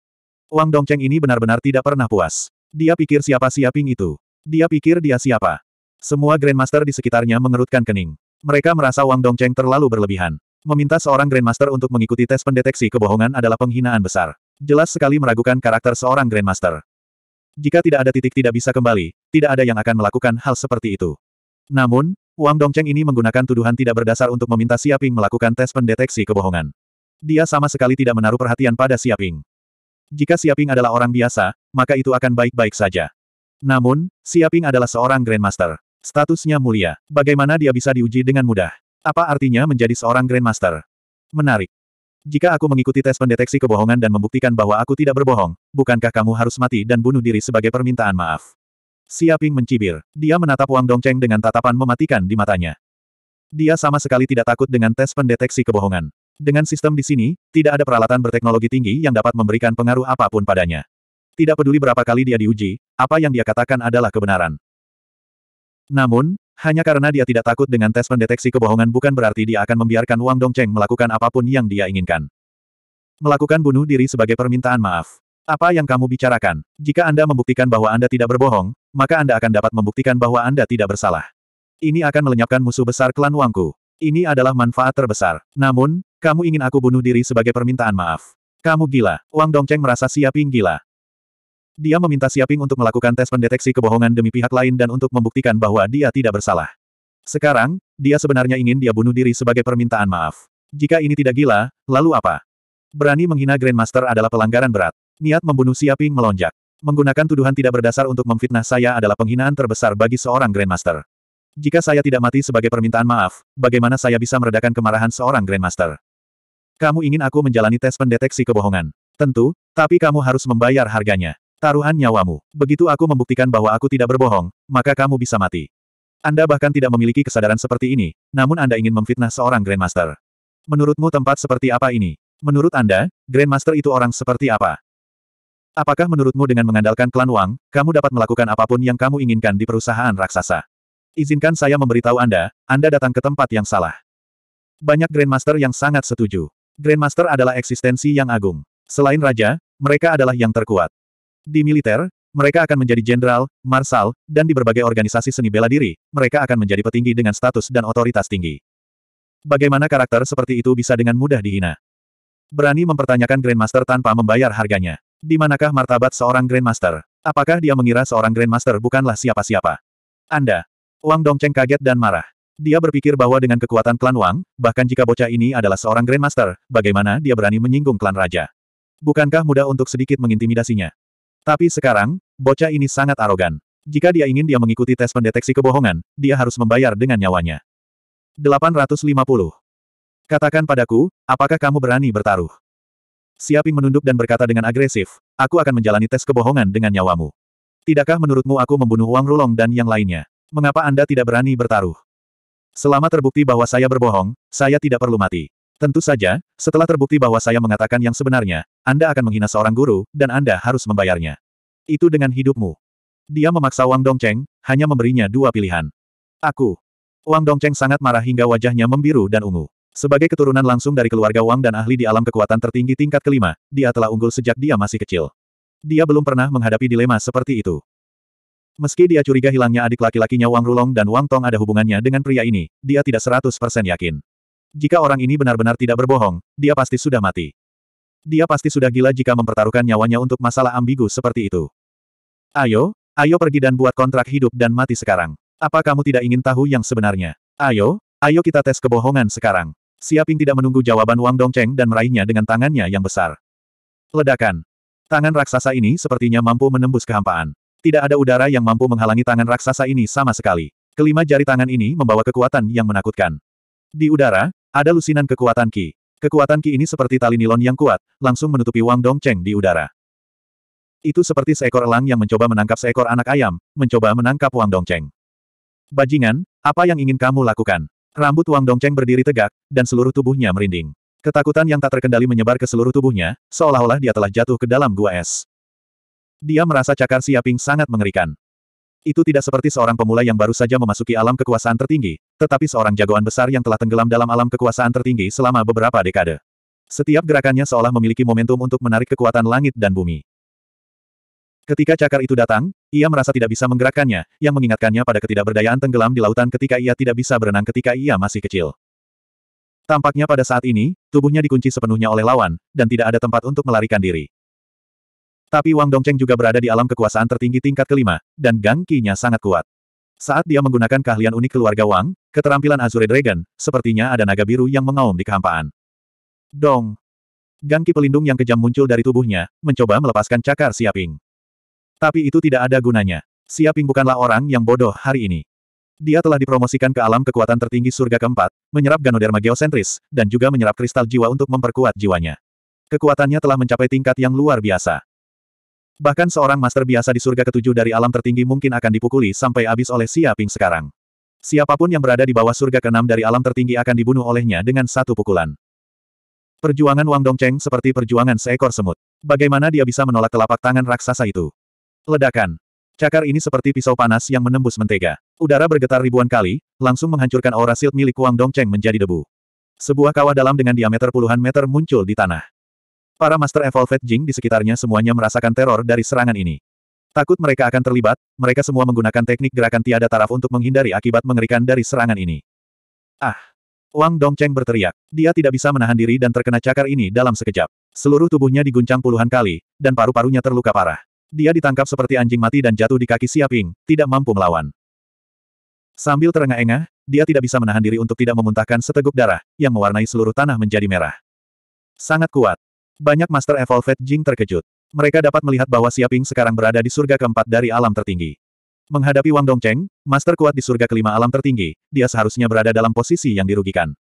Wang Dongcheng ini benar-benar tidak pernah puas. Dia pikir siapa Siaping itu. Dia pikir dia siapa. Semua Grandmaster di sekitarnya mengerutkan kening. Mereka merasa Wang Dongcheng terlalu berlebihan. Meminta seorang Grandmaster untuk mengikuti tes pendeteksi kebohongan adalah penghinaan besar. Jelas sekali meragukan karakter seorang Grandmaster. Jika tidak ada titik tidak bisa kembali, tidak ada yang akan melakukan hal seperti itu. Namun, Wang Dongcheng ini menggunakan tuduhan tidak berdasar untuk meminta Siaping melakukan tes pendeteksi kebohongan. Dia sama sekali tidak menaruh perhatian pada Siaping. Jika Siaping adalah orang biasa, maka itu akan baik-baik saja. Namun, Siaping adalah seorang Grandmaster. Statusnya mulia. Bagaimana dia bisa diuji dengan mudah? Apa artinya menjadi seorang Grandmaster? Menarik. Jika aku mengikuti tes pendeteksi kebohongan dan membuktikan bahwa aku tidak berbohong, bukankah kamu harus mati dan bunuh diri sebagai permintaan maaf? Siaping mencibir. Dia menatap Wang Dongcheng dengan tatapan mematikan di matanya. Dia sama sekali tidak takut dengan tes pendeteksi kebohongan. Dengan sistem di sini, tidak ada peralatan berteknologi tinggi yang dapat memberikan pengaruh apapun padanya. Tidak peduli berapa kali dia diuji, apa yang dia katakan adalah kebenaran. Namun, hanya karena dia tidak takut dengan tes pendeteksi kebohongan bukan berarti dia akan membiarkan Wang Dongcheng melakukan apapun yang dia inginkan. Melakukan bunuh diri sebagai permintaan maaf. Apa yang kamu bicarakan? Jika Anda membuktikan bahwa Anda tidak berbohong, maka Anda akan dapat membuktikan bahwa Anda tidak bersalah. Ini akan melenyapkan musuh besar klan Wangku. Ini adalah manfaat terbesar. Namun, kamu ingin aku bunuh diri sebagai permintaan maaf. Kamu gila. Wang Dongcheng merasa siap gila. Dia meminta Siaping untuk melakukan tes pendeteksi kebohongan demi pihak lain dan untuk membuktikan bahwa dia tidak bersalah. Sekarang, dia sebenarnya ingin dia bunuh diri sebagai permintaan maaf. Jika ini tidak gila, lalu apa? Berani menghina Grandmaster adalah pelanggaran berat. Niat membunuh Siaping melonjak. Menggunakan tuduhan tidak berdasar untuk memfitnah saya adalah penghinaan terbesar bagi seorang Grandmaster. Jika saya tidak mati sebagai permintaan maaf, bagaimana saya bisa meredakan kemarahan seorang Grandmaster? Kamu ingin aku menjalani tes pendeteksi kebohongan? Tentu, tapi kamu harus membayar harganya. Taruhan nyawamu. Begitu aku membuktikan bahwa aku tidak berbohong, maka kamu bisa mati. Anda bahkan tidak memiliki kesadaran seperti ini, namun Anda ingin memfitnah seorang Grandmaster. Menurutmu tempat seperti apa ini? Menurut Anda, Grandmaster itu orang seperti apa? Apakah menurutmu dengan mengandalkan klan Wang, kamu dapat melakukan apapun yang kamu inginkan di perusahaan raksasa? Izinkan saya memberitahu Anda, Anda datang ke tempat yang salah. Banyak Grandmaster yang sangat setuju. Grandmaster adalah eksistensi yang agung. Selain raja, mereka adalah yang terkuat. Di militer, mereka akan menjadi jenderal, marsal, dan di berbagai organisasi seni bela diri, mereka akan menjadi petinggi dengan status dan otoritas tinggi. Bagaimana karakter seperti itu bisa dengan mudah dihina? Berani mempertanyakan Grandmaster tanpa membayar harganya. Di manakah martabat seorang Grandmaster? Apakah dia mengira seorang Grandmaster bukanlah siapa-siapa? Anda. Wang Dongcheng kaget dan marah. Dia berpikir bahwa dengan kekuatan klan Wang, bahkan jika bocah ini adalah seorang Grandmaster, bagaimana dia berani menyinggung klan Raja? Bukankah mudah untuk sedikit mengintimidasinya? Tapi sekarang, bocah ini sangat arogan. Jika dia ingin dia mengikuti tes pendeteksi kebohongan, dia harus membayar dengan nyawanya. 850. Katakan padaku, apakah kamu berani bertaruh? Siaping menunduk dan berkata dengan agresif, aku akan menjalani tes kebohongan dengan nyawamu. Tidakkah menurutmu aku membunuh Wang Rulong dan yang lainnya? Mengapa Anda tidak berani bertaruh? Selama terbukti bahwa saya berbohong, saya tidak perlu mati. Tentu saja, setelah terbukti bahwa saya mengatakan yang sebenarnya, Anda akan menghina seorang guru, dan Anda harus membayarnya. Itu dengan hidupmu. Dia memaksa Wang Dongcheng, hanya memberinya dua pilihan. Aku. Wang Dongcheng sangat marah hingga wajahnya membiru dan ungu. Sebagai keturunan langsung dari keluarga Wang dan ahli di alam kekuatan tertinggi tingkat kelima, dia telah unggul sejak dia masih kecil. Dia belum pernah menghadapi dilema seperti itu. Meski dia curiga hilangnya adik laki-lakinya Wang Rulong dan Wang Tong ada hubungannya dengan pria ini, dia tidak 100% yakin. Jika orang ini benar-benar tidak berbohong, dia pasti sudah mati. Dia pasti sudah gila jika mempertaruhkan nyawanya untuk masalah ambigu seperti itu. Ayo, ayo pergi dan buat kontrak hidup dan mati sekarang. Apa kamu tidak ingin tahu yang sebenarnya? Ayo, ayo kita tes kebohongan sekarang. Siaping tidak menunggu jawaban Wang Dongcheng dan meraihnya dengan tangannya yang besar. Ledakan. Tangan raksasa ini sepertinya mampu menembus kehampaan. Tidak ada udara yang mampu menghalangi tangan raksasa ini sama sekali. Kelima jari tangan ini membawa kekuatan yang menakutkan. Di udara, ada lusinan kekuatan ki. Kekuatan ki ini seperti tali nilon yang kuat, langsung menutupi Wang Dongcheng di udara. Itu seperti seekor elang yang mencoba menangkap seekor anak ayam, mencoba menangkap Wang Dongcheng. Bajingan, apa yang ingin kamu lakukan? Rambut Wang Dongcheng berdiri tegak, dan seluruh tubuhnya merinding. Ketakutan yang tak terkendali menyebar ke seluruh tubuhnya, seolah-olah dia telah jatuh ke dalam gua es. Dia merasa cakar Siaping sangat mengerikan. Itu tidak seperti seorang pemula yang baru saja memasuki alam kekuasaan tertinggi, tetapi seorang jagoan besar yang telah tenggelam dalam alam kekuasaan tertinggi selama beberapa dekade. Setiap gerakannya seolah memiliki momentum untuk menarik kekuatan langit dan bumi. Ketika cakar itu datang, ia merasa tidak bisa menggerakkannya, yang mengingatkannya pada ketidakberdayaan tenggelam di lautan ketika ia tidak bisa berenang ketika ia masih kecil. Tampaknya pada saat ini, tubuhnya dikunci sepenuhnya oleh lawan, dan tidak ada tempat untuk melarikan diri. Tapi Wang Dongcheng juga berada di alam kekuasaan tertinggi tingkat kelima, dan gangkinya sangat kuat. Saat dia menggunakan keahlian unik keluarga Wang, keterampilan Azure Dragon, sepertinya ada naga biru yang mengaum di kehampaan. Dong! gangki pelindung yang kejam muncul dari tubuhnya, mencoba melepaskan cakar Siaping. Tapi itu tidak ada gunanya. Siaping bukanlah orang yang bodoh hari ini. Dia telah dipromosikan ke alam kekuatan tertinggi surga keempat, menyerap ganoderma geosentris, dan juga menyerap kristal jiwa untuk memperkuat jiwanya. Kekuatannya telah mencapai tingkat yang luar biasa. Bahkan seorang master biasa di surga ketujuh dari alam tertinggi mungkin akan dipukuli sampai habis oleh Xia Ping sekarang. Siapapun yang berada di bawah surga keenam dari alam tertinggi akan dibunuh olehnya dengan satu pukulan. Perjuangan Wang Dongcheng seperti perjuangan seekor semut. Bagaimana dia bisa menolak telapak tangan raksasa itu? Ledakan. Cakar ini seperti pisau panas yang menembus mentega. Udara bergetar ribuan kali, langsung menghancurkan aura silt milik Wang Dongcheng menjadi debu. Sebuah kawah dalam dengan diameter puluhan meter muncul di tanah. Para Master Evolved Jing di sekitarnya semuanya merasakan teror dari serangan ini. Takut mereka akan terlibat, mereka semua menggunakan teknik gerakan tiada taraf untuk menghindari akibat mengerikan dari serangan ini. Ah! Wang Dongcheng berteriak. Dia tidak bisa menahan diri dan terkena cakar ini dalam sekejap. Seluruh tubuhnya diguncang puluhan kali, dan paru-parunya terluka parah. Dia ditangkap seperti anjing mati dan jatuh di kaki Siaping, tidak mampu melawan. Sambil terengah-engah, dia tidak bisa menahan diri untuk tidak memuntahkan seteguk darah, yang mewarnai seluruh tanah menjadi merah. Sangat kuat. Banyak Master Evolved Jing terkejut. Mereka dapat melihat bahwa Siaping sekarang berada di surga keempat dari alam tertinggi. Menghadapi Wang Dongcheng, Master kuat di surga kelima alam tertinggi, dia seharusnya berada dalam posisi yang dirugikan.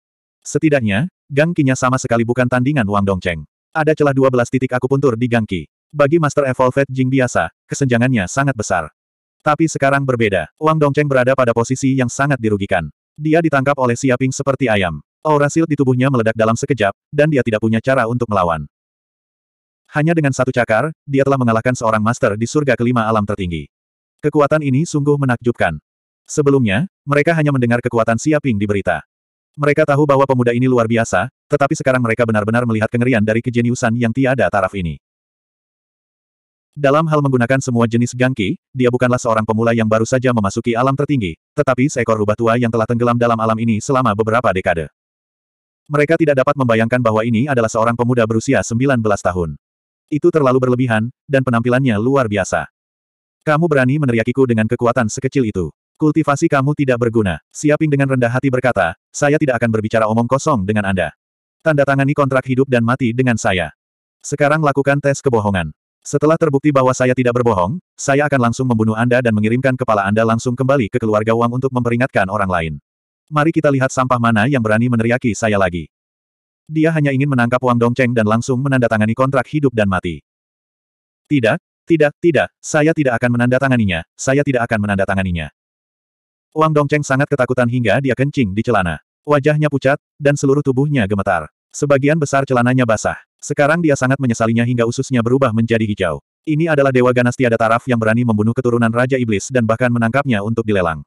Setidaknya, Gang Qi-nya sama sekali bukan tandingan Wang Dongcheng. Ada celah 12 titik aku puntur di Gang Ki. Bagi Master Evolved Jing biasa, kesenjangannya sangat besar. Tapi sekarang berbeda, Wang Dongcheng berada pada posisi yang sangat dirugikan. Dia ditangkap oleh Siaping seperti ayam. Aura silt di tubuhnya meledak dalam sekejap, dan dia tidak punya cara untuk melawan. Hanya dengan satu cakar, dia telah mengalahkan seorang master di surga kelima alam tertinggi. Kekuatan ini sungguh menakjubkan. Sebelumnya, mereka hanya mendengar kekuatan Siaping di berita. Mereka tahu bahwa pemuda ini luar biasa, tetapi sekarang mereka benar-benar melihat kengerian dari kejeniusan yang tiada taraf ini. Dalam hal menggunakan semua jenis gangki, dia bukanlah seorang pemula yang baru saja memasuki alam tertinggi, tetapi seekor rubah tua yang telah tenggelam dalam alam ini selama beberapa dekade. Mereka tidak dapat membayangkan bahwa ini adalah seorang pemuda berusia 19 tahun. Itu terlalu berlebihan, dan penampilannya luar biasa. Kamu berani meneriakiku dengan kekuatan sekecil itu. Kultivasi kamu tidak berguna. Siaping dengan rendah hati berkata, saya tidak akan berbicara omong kosong dengan Anda. Tanda tangani kontrak hidup dan mati dengan saya. Sekarang lakukan tes kebohongan. Setelah terbukti bahwa saya tidak berbohong, saya akan langsung membunuh Anda dan mengirimkan kepala Anda langsung kembali ke keluarga Wang untuk memperingatkan orang lain. Mari kita lihat sampah mana yang berani meneriaki saya lagi. Dia hanya ingin menangkap Wang Dongcheng dan langsung menandatangani kontrak hidup dan mati. Tidak, tidak, tidak, saya tidak akan menandatanganinya, saya tidak akan menandatanganinya. Wang Dongcheng sangat ketakutan hingga dia kencing di celana. Wajahnya pucat, dan seluruh tubuhnya gemetar. Sebagian besar celananya basah. Sekarang dia sangat menyesalinya hingga ususnya berubah menjadi hijau. Ini adalah Dewa Ganas tiada taraf yang berani membunuh keturunan Raja Iblis dan bahkan menangkapnya untuk dilelang.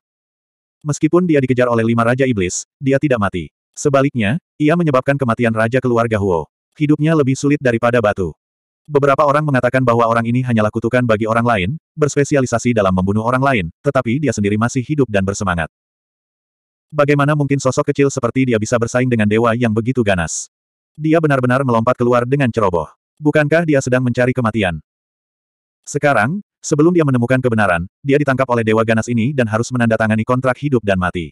Meskipun dia dikejar oleh lima Raja Iblis, dia tidak mati. Sebaliknya, ia menyebabkan kematian raja keluarga Huo. Hidupnya lebih sulit daripada batu. Beberapa orang mengatakan bahwa orang ini hanyalah kutukan bagi orang lain, berspesialisasi dalam membunuh orang lain, tetapi dia sendiri masih hidup dan bersemangat. Bagaimana mungkin sosok kecil seperti dia bisa bersaing dengan dewa yang begitu ganas? Dia benar-benar melompat keluar dengan ceroboh. Bukankah dia sedang mencari kematian? Sekarang, Sebelum dia menemukan kebenaran, dia ditangkap oleh Dewa Ganas ini dan harus menandatangani kontrak hidup dan mati.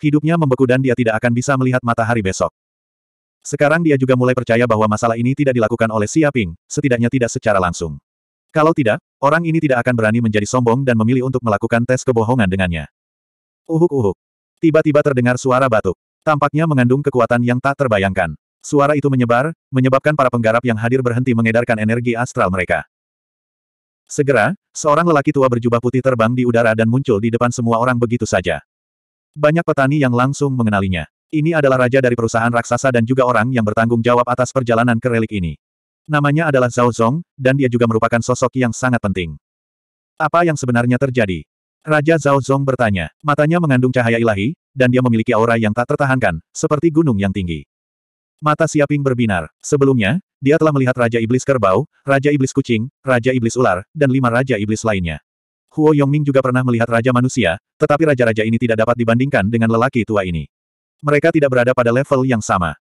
Hidupnya membeku dan dia tidak akan bisa melihat matahari besok. Sekarang dia juga mulai percaya bahwa masalah ini tidak dilakukan oleh Siaping, setidaknya tidak secara langsung. Kalau tidak, orang ini tidak akan berani menjadi sombong dan memilih untuk melakukan tes kebohongan dengannya. Uhuk-uhuk. Tiba-tiba terdengar suara batuk. Tampaknya mengandung kekuatan yang tak terbayangkan. Suara itu menyebar, menyebabkan para penggarap yang hadir berhenti mengedarkan energi astral mereka. Segera, seorang lelaki tua berjubah putih terbang di udara dan muncul di depan semua orang begitu saja. Banyak petani yang langsung mengenalinya. Ini adalah raja dari perusahaan raksasa dan juga orang yang bertanggung jawab atas perjalanan ke relik ini. Namanya adalah Zhao Zong, dan dia juga merupakan sosok yang sangat penting. Apa yang sebenarnya terjadi? Raja Zhao Zong bertanya. Matanya mengandung cahaya ilahi, dan dia memiliki aura yang tak tertahankan, seperti gunung yang tinggi. Mata Siaping berbinar. Sebelumnya, dia telah melihat Raja Iblis Kerbau, Raja Iblis Kucing, Raja Iblis Ular, dan lima Raja Iblis lainnya. Huo Yongming juga pernah melihat raja manusia, tetapi raja-raja ini tidak dapat dibandingkan dengan lelaki tua ini. Mereka tidak berada pada level yang sama.